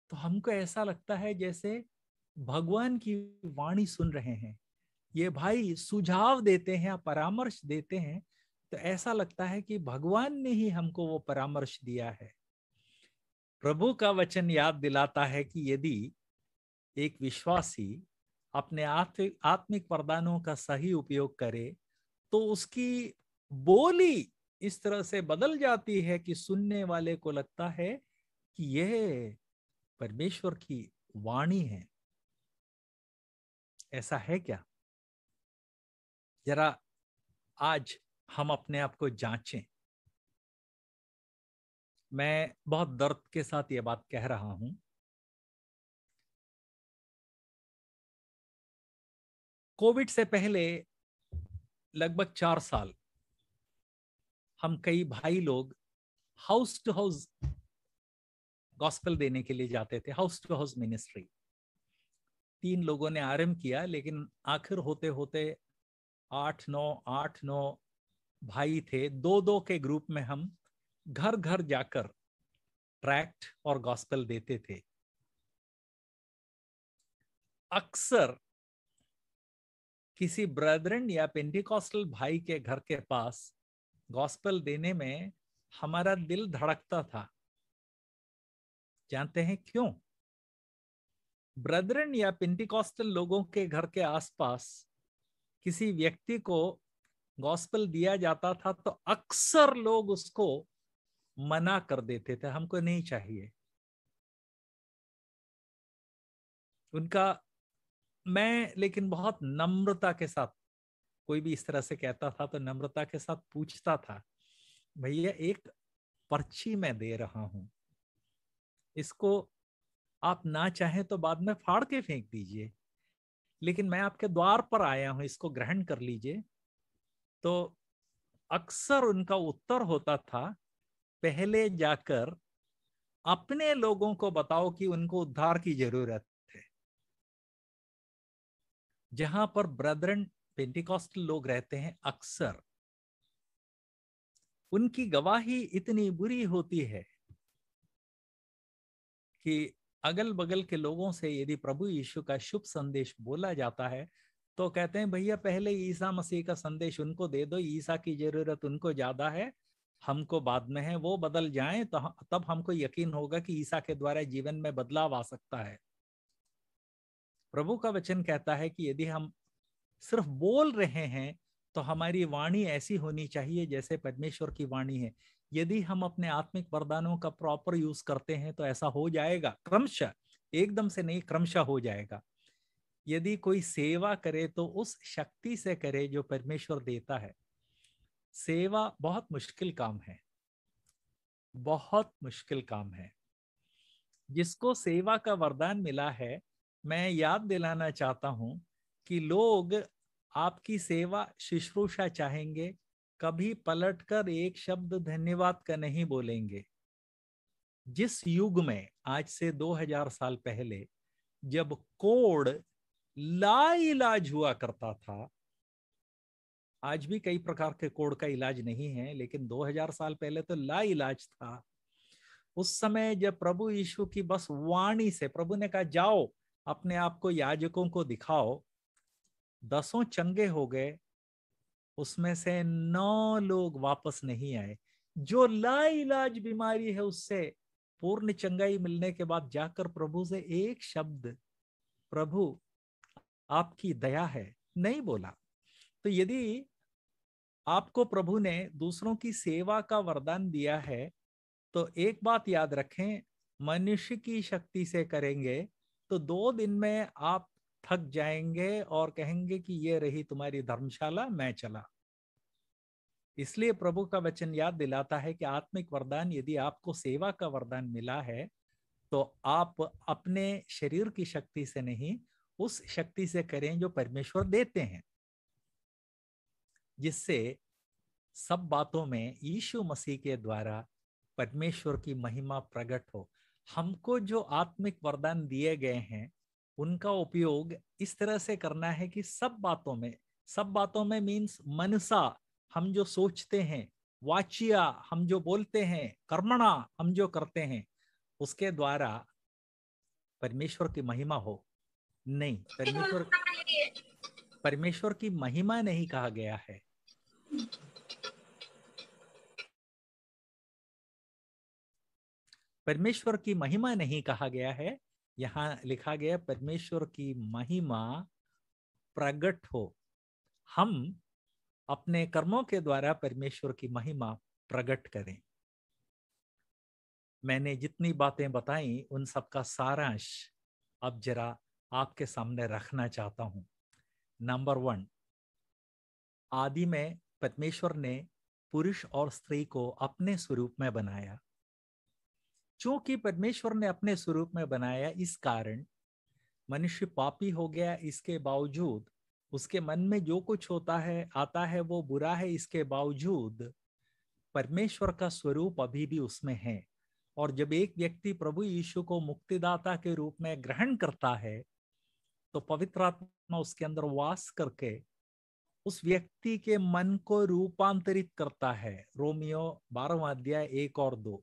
तो हमको ऐसा लगता है जैसे भगवान की वाणी सुन रहे हैं ये भाई सुझाव देते हैं परामर्श देते हैं तो ऐसा लगता है कि भगवान ने ही हमको वो परामर्श दिया है प्रभु का वचन याद दिलाता है कि यदि एक विश्वासी अपने आत्मिक वरदानों का सही उपयोग करे तो उसकी बोली इस तरह से बदल जाती है कि सुनने वाले को लगता है कि यह परमेश्वर की वाणी है ऐसा है क्या जरा आज हम अपने आप को जांचें मैं बहुत दर्द के साथ ये बात कह रहा हूं कोविड से पहले लगभग चार साल हम कई भाई लोग हाउस टू हाउस गॉस्पल देने के लिए जाते थे हाउस टू हाउस मिनिस्ट्री तीन लोगों ने आरंभ किया लेकिन आखिर होते होते आठ नौ आठ नौ भाई थे दो दो के ग्रुप में हम घर घर जाकर ट्रैक्ट और गॉस्पेल देते थे अक्सर किसी ब्रदरन या पेंटिकॉस्टल भाई के घर के पास गॉस्पेल देने में हमारा दिल धड़कता था जानते हैं क्यों ब्रदरन या पेंटिकॉस्टल लोगों के घर के आसपास किसी व्यक्ति को गॉस्पेल दिया जाता था तो अक्सर लोग उसको मना कर देते थे हमको नहीं चाहिए उनका मैं लेकिन बहुत नम्रता के साथ कोई भी इस तरह से कहता था तो नम्रता के साथ पूछता था भैया एक पर्ची मैं दे रहा हूं इसको आप ना चाहें तो बाद में फाड़ के फेंक दीजिए लेकिन मैं आपके द्वार पर आया हूं इसको ग्रहण कर लीजिए तो अक्सर उनका उत्तर होता था पहले जाकर अपने लोगों को बताओ कि उनको उद्धार की जरूरत है जहां पर ब्रदरन पेंटिकॉस्टल लोग रहते हैं अक्सर उनकी गवाही इतनी बुरी होती है कि अगल बगल के लोगों से यदि प्रभु यीशु का शुभ संदेश बोला जाता है तो कहते हैं भैया पहले ईसा मसीह का संदेश उनको दे दो ईसा की जरूरत उनको ज्यादा है हमको बाद में है वो बदल जाए तो तब हमको यकीन होगा कि ईसा के द्वारा जीवन में बदलाव आ सकता है प्रभु का वचन कहता है कि यदि हम सिर्फ बोल रहे हैं तो हमारी वाणी ऐसी होनी चाहिए जैसे परमेश्वर की वाणी है यदि हम अपने आत्मिक वरदानों का प्रॉपर यूज करते हैं तो ऐसा हो जाएगा क्रमशः एकदम से नहीं क्रमशः हो जाएगा यदि कोई सेवा करे तो उस शक्ति से करे जो परमेश्वर देता है सेवा बहुत मुश्किल काम है बहुत मुश्किल काम है जिसको सेवा का वरदान मिला है मैं याद दिलाना चाहता हूं कि लोग आपकी सेवा शुश्रूषा चाहेंगे कभी पलटकर एक शब्द धन्यवाद का नहीं बोलेंगे जिस युग में आज से 2000 साल पहले जब कोड लाइलाज हुआ करता था आज भी कई प्रकार के कोड का इलाज नहीं है लेकिन 2000 साल पहले तो ला इलाज था उस समय जब प्रभु यीशु की बस वाणी से प्रभु ने कहा जाओ अपने आप को याजकों को दिखाओ दसों चंगे हो गए उसमें से नौ लोग वापस नहीं आए जो लाइलाज बीमारी है उससे पूर्ण चंगाई मिलने के बाद जाकर प्रभु से एक शब्द प्रभु आपकी दया है नहीं बोला तो यदि आपको प्रभु ने दूसरों की सेवा का वरदान दिया है तो एक बात याद रखें मनुष्य की शक्ति से करेंगे तो दो दिन में आप थक जाएंगे और कहेंगे कि ये रही तुम्हारी धर्मशाला मैं चला इसलिए प्रभु का वचन याद दिलाता है कि आत्मिक वरदान यदि आपको सेवा का वरदान मिला है तो आप अपने शरीर की शक्ति से नहीं उस शक्ति से करें जो परमेश्वर देते हैं जिससे सब बातों में यीशु मसीह के द्वारा परमेश्वर की महिमा प्रकट हो हमको जो आत्मिक वरदान दिए गए हैं उनका उपयोग इस तरह से करना है कि सब बातों में सब बातों में मीन्स मनसा हम जो सोचते हैं वाचिया हम जो बोलते हैं कर्मणा हम जो करते हैं उसके द्वारा परमेश्वर की महिमा हो नहीं परमेश्वर परमेश्वर की महिमा नहीं कहा गया है परमेश्वर की महिमा नहीं कहा गया है यहाँ लिखा गया परमेश्वर की महिमा प्रकट हो हम अपने कर्मों के द्वारा परमेश्वर की महिमा प्रकट करें मैंने जितनी बातें बताई उन सब का सारांश अब जरा आपके सामने रखना चाहता हूं नंबर वन आदि में परमेश्वर ने पुरुष और स्त्री को अपने स्वरूप में बनाया चूंकि परमेश्वर ने अपने स्वरूप में बनाया इस कारण मनुष्य पापी हो गया इसके बावजूद उसके मन में जो कुछ होता है आता है वो बुरा है इसके बावजूद परमेश्वर का स्वरूप अभी भी उसमें है और जब एक व्यक्ति प्रभु यीशु को मुक्तिदाता के रूप में ग्रहण करता है तो पवित्र आत्मा उसके अंदर वास करके उस व्यक्ति के मन को रूपांतरित करता है रोमियो बारहवा अध्याय एक और दो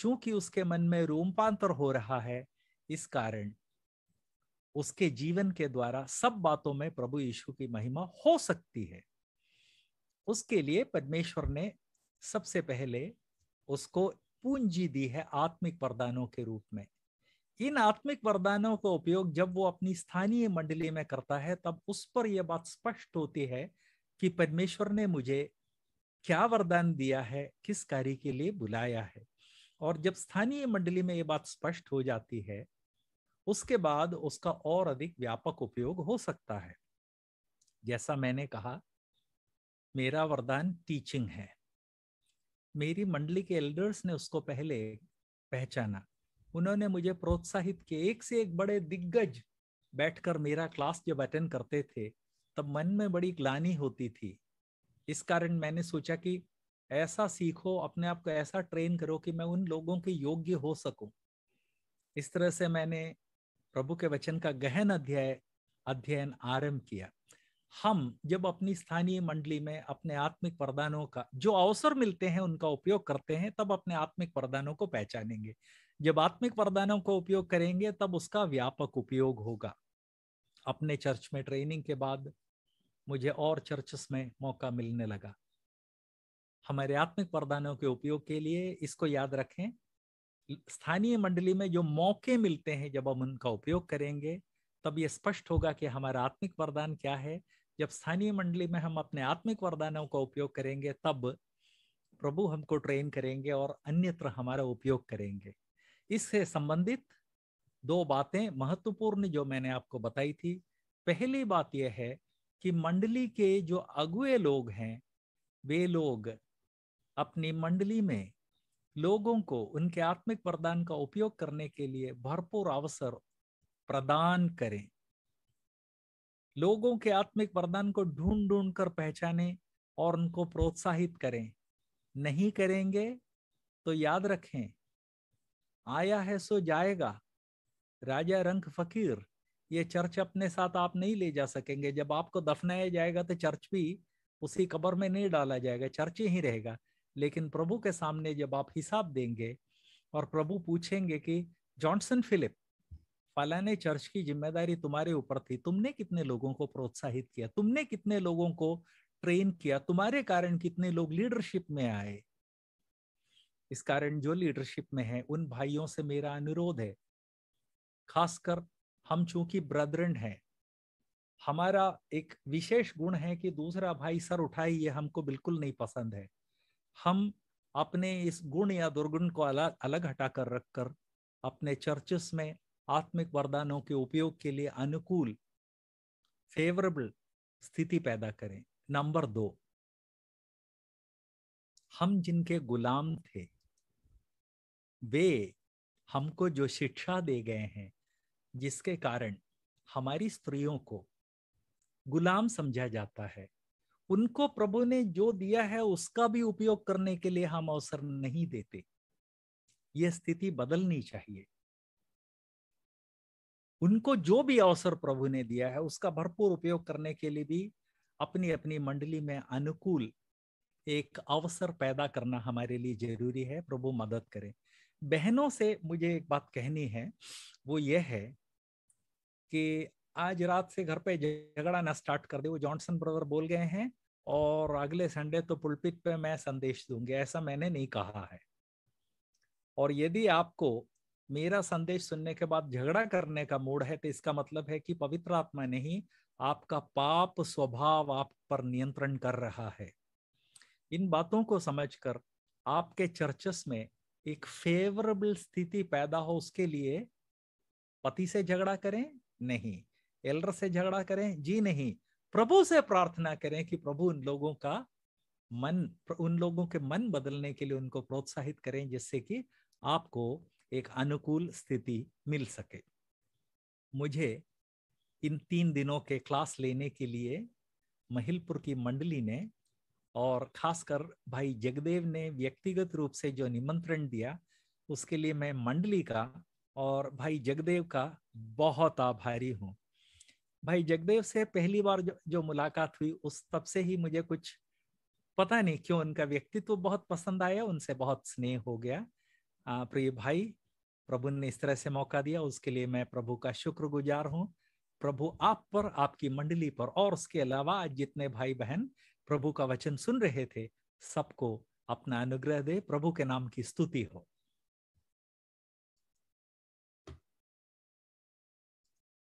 चूंकि उसके मन में रूपांतर हो रहा है इस कारण उसके जीवन के द्वारा सब बातों में प्रभु यीशु की महिमा हो सकती है उसके लिए परमेश्वर ने सबसे पहले उसको पूंजी दी है आत्मिक वरदानों के रूप में इन आत्मिक वरदानों का उपयोग जब वो अपनी स्थानीय मंडली में करता है तब उस पर यह बात स्पष्ट होती है कि परमेश्वर ने मुझे क्या वरदान दिया है किस कार्य के लिए बुलाया है और जब स्थानीय मंडली में ये बात स्पष्ट हो जाती है उसके बाद उसका और अधिक व्यापक उपयोग हो सकता है जैसा मैंने कहा मेरा वरदान टीचिंग है मेरी मंडली के एल्डर्स ने उसको पहले पहचाना उन्होंने मुझे प्रोत्साहित किया एक से एक बड़े दिग्गज बैठकर मेरा क्लास जब अटेंड करते थे तब मन में बड़ी ग्लानी होती थी इस कारण मैंने सोचा कि ऐसा सीखो अपने आप को ऐसा ट्रेन करो कि मैं उन लोगों के योग्य हो सकूं इस तरह से मैंने प्रभु के वचन का गहन अध्याय अध्ययन आरंभ किया हम जब अपनी स्थानीय मंडली में अपने आत्मिक वरदानों का जो अवसर मिलते हैं उनका उपयोग करते हैं तब अपने आत्मिक वरदानों को पहचानेंगे जब आत्मिक वरदानों को उपयोग करेंगे तब उसका व्यापक उपयोग होगा अपने चर्च में ट्रेनिंग के बाद मुझे और चर्चस में मौका मिलने लगा हमारे आत्मिक वरदानों के उपयोग के लिए इसको याद रखें स्थानीय मंडली में जो मौके मिलते हैं जब हम उनका उपयोग करेंगे तब ये स्पष्ट होगा कि हमारा आत्मिक वरदान क्या है जब स्थानीय मंडली में हम अपने आत्मिक वरदानों का उपयोग करेंगे तब प्रभु हमको ट्रेन करेंगे और अन्यत्र हमारा उपयोग करेंगे इससे संबंधित दो बातें महत्वपूर्ण जो मैंने आपको बताई थी पहली बात यह है कि मंडली के जो अगुए लोग हैं वे लोग अपनी मंडली में लोगों को उनके आत्मिक वरदान का उपयोग करने के लिए भरपूर अवसर प्रदान करें लोगों के आत्मिक वरदान को ढूंढ ढूंढ कर पहचाने और उनको प्रोत्साहित करें नहीं करेंगे तो याद रखें आया है सो जाएगा राजा रंग फकीर ये चर्च अपने साथ आप नहीं ले जा सकेंगे जब आपको दफनाया जाएगा तो चर्च भी उसी कबर में नहीं डाला जाएगा चर्च ही रहेगा लेकिन प्रभु के सामने जब आप हिसाब देंगे और प्रभु पूछेंगे कि जॉनसन फिलिप फलाने चर्च की जिम्मेदारी तुम्हारे ऊपर थी तुमने कितने लोगों को प्रोत्साहित किया तुमने कितने लोगों को ट्रेन किया तुम्हारे कारण कितने लोग लीडरशिप में आए इस कारण जो लीडरशिप में है उन भाइयों से मेरा अनुरोध है खासकर हम चूंकि ब्रदरन हैं हमारा एक विशेष गुण है कि दूसरा भाई सर उठाए ये हमको बिल्कुल नहीं पसंद है हम अपने इस गुण या दुर्गुण को अलग अलग हटा कर रखकर अपने चर्चेस में आत्मिक वरदानों के उपयोग के लिए अनुकूल फेवरेबल स्थिति पैदा करें नंबर दो हम जिनके गुलाम थे वे हमको जो शिक्षा दे गए हैं जिसके कारण हमारी स्त्रियों को गुलाम समझा जाता है उनको प्रभु ने जो दिया है उसका भी उपयोग करने के लिए हम अवसर नहीं देते ये स्थिति बदलनी चाहिए उनको जो भी अवसर प्रभु ने दिया है उसका भरपूर उपयोग करने के लिए भी अपनी अपनी मंडली में अनुकूल एक अवसर पैदा करना हमारे लिए जरूरी है प्रभु मदद करें बहनों से मुझे एक बात कहनी है वो ये है कि आज रात से घर पे झगड़ा ना स्टार्ट कर दे वो जॉनसन ब्रदर बोल गए हैं और अगले संडे तो पुलपित पे मैं संदेश दूंगी ऐसा मैंने नहीं कहा है और यदि आपको मेरा संदेश सुनने के बाद झगड़ा करने का मूड है तो इसका मतलब है कि पवित्र आत्मा नहीं आपका पाप स्वभाव आप पर नियंत्रण कर रहा है इन बातों को समझकर आपके चर्चस में एक फेवरेबल स्थिति पैदा हो उसके लिए पति से झगड़ा करें नहीं एल्डर से झगड़ा करें जी नहीं प्रभु से प्रार्थना करें कि प्रभु उन लोगों का मन उन लोगों के मन बदलने के लिए उनको प्रोत्साहित करें जिससे कि आपको एक अनुकूल स्थिति मिल सके मुझे इन तीन दिनों के क्लास लेने के लिए महिलपुर की मंडली ने और खासकर भाई जगदेव ने व्यक्तिगत रूप से जो निमंत्रण दिया उसके लिए मैं मंडली का और भाई जगदेव का बहुत आभारी हूँ भाई जगदेव से पहली बार जो, जो मुलाकात हुई उस तब से ही मुझे कुछ पता नहीं क्यों उनका व्यक्तित्व बहुत पसंद आया उनसे बहुत स्नेह हो गया प्रिय भाई प्रभु ने इस तरह से मौका दिया उसके लिए मैं प्रभु का शुक्रगुजार हूँ प्रभु आप पर आपकी मंडली पर और उसके अलावा जितने भाई बहन प्रभु का वचन सुन रहे थे सबको अपना अनुग्रह दे प्रभु के नाम की स्तुति हो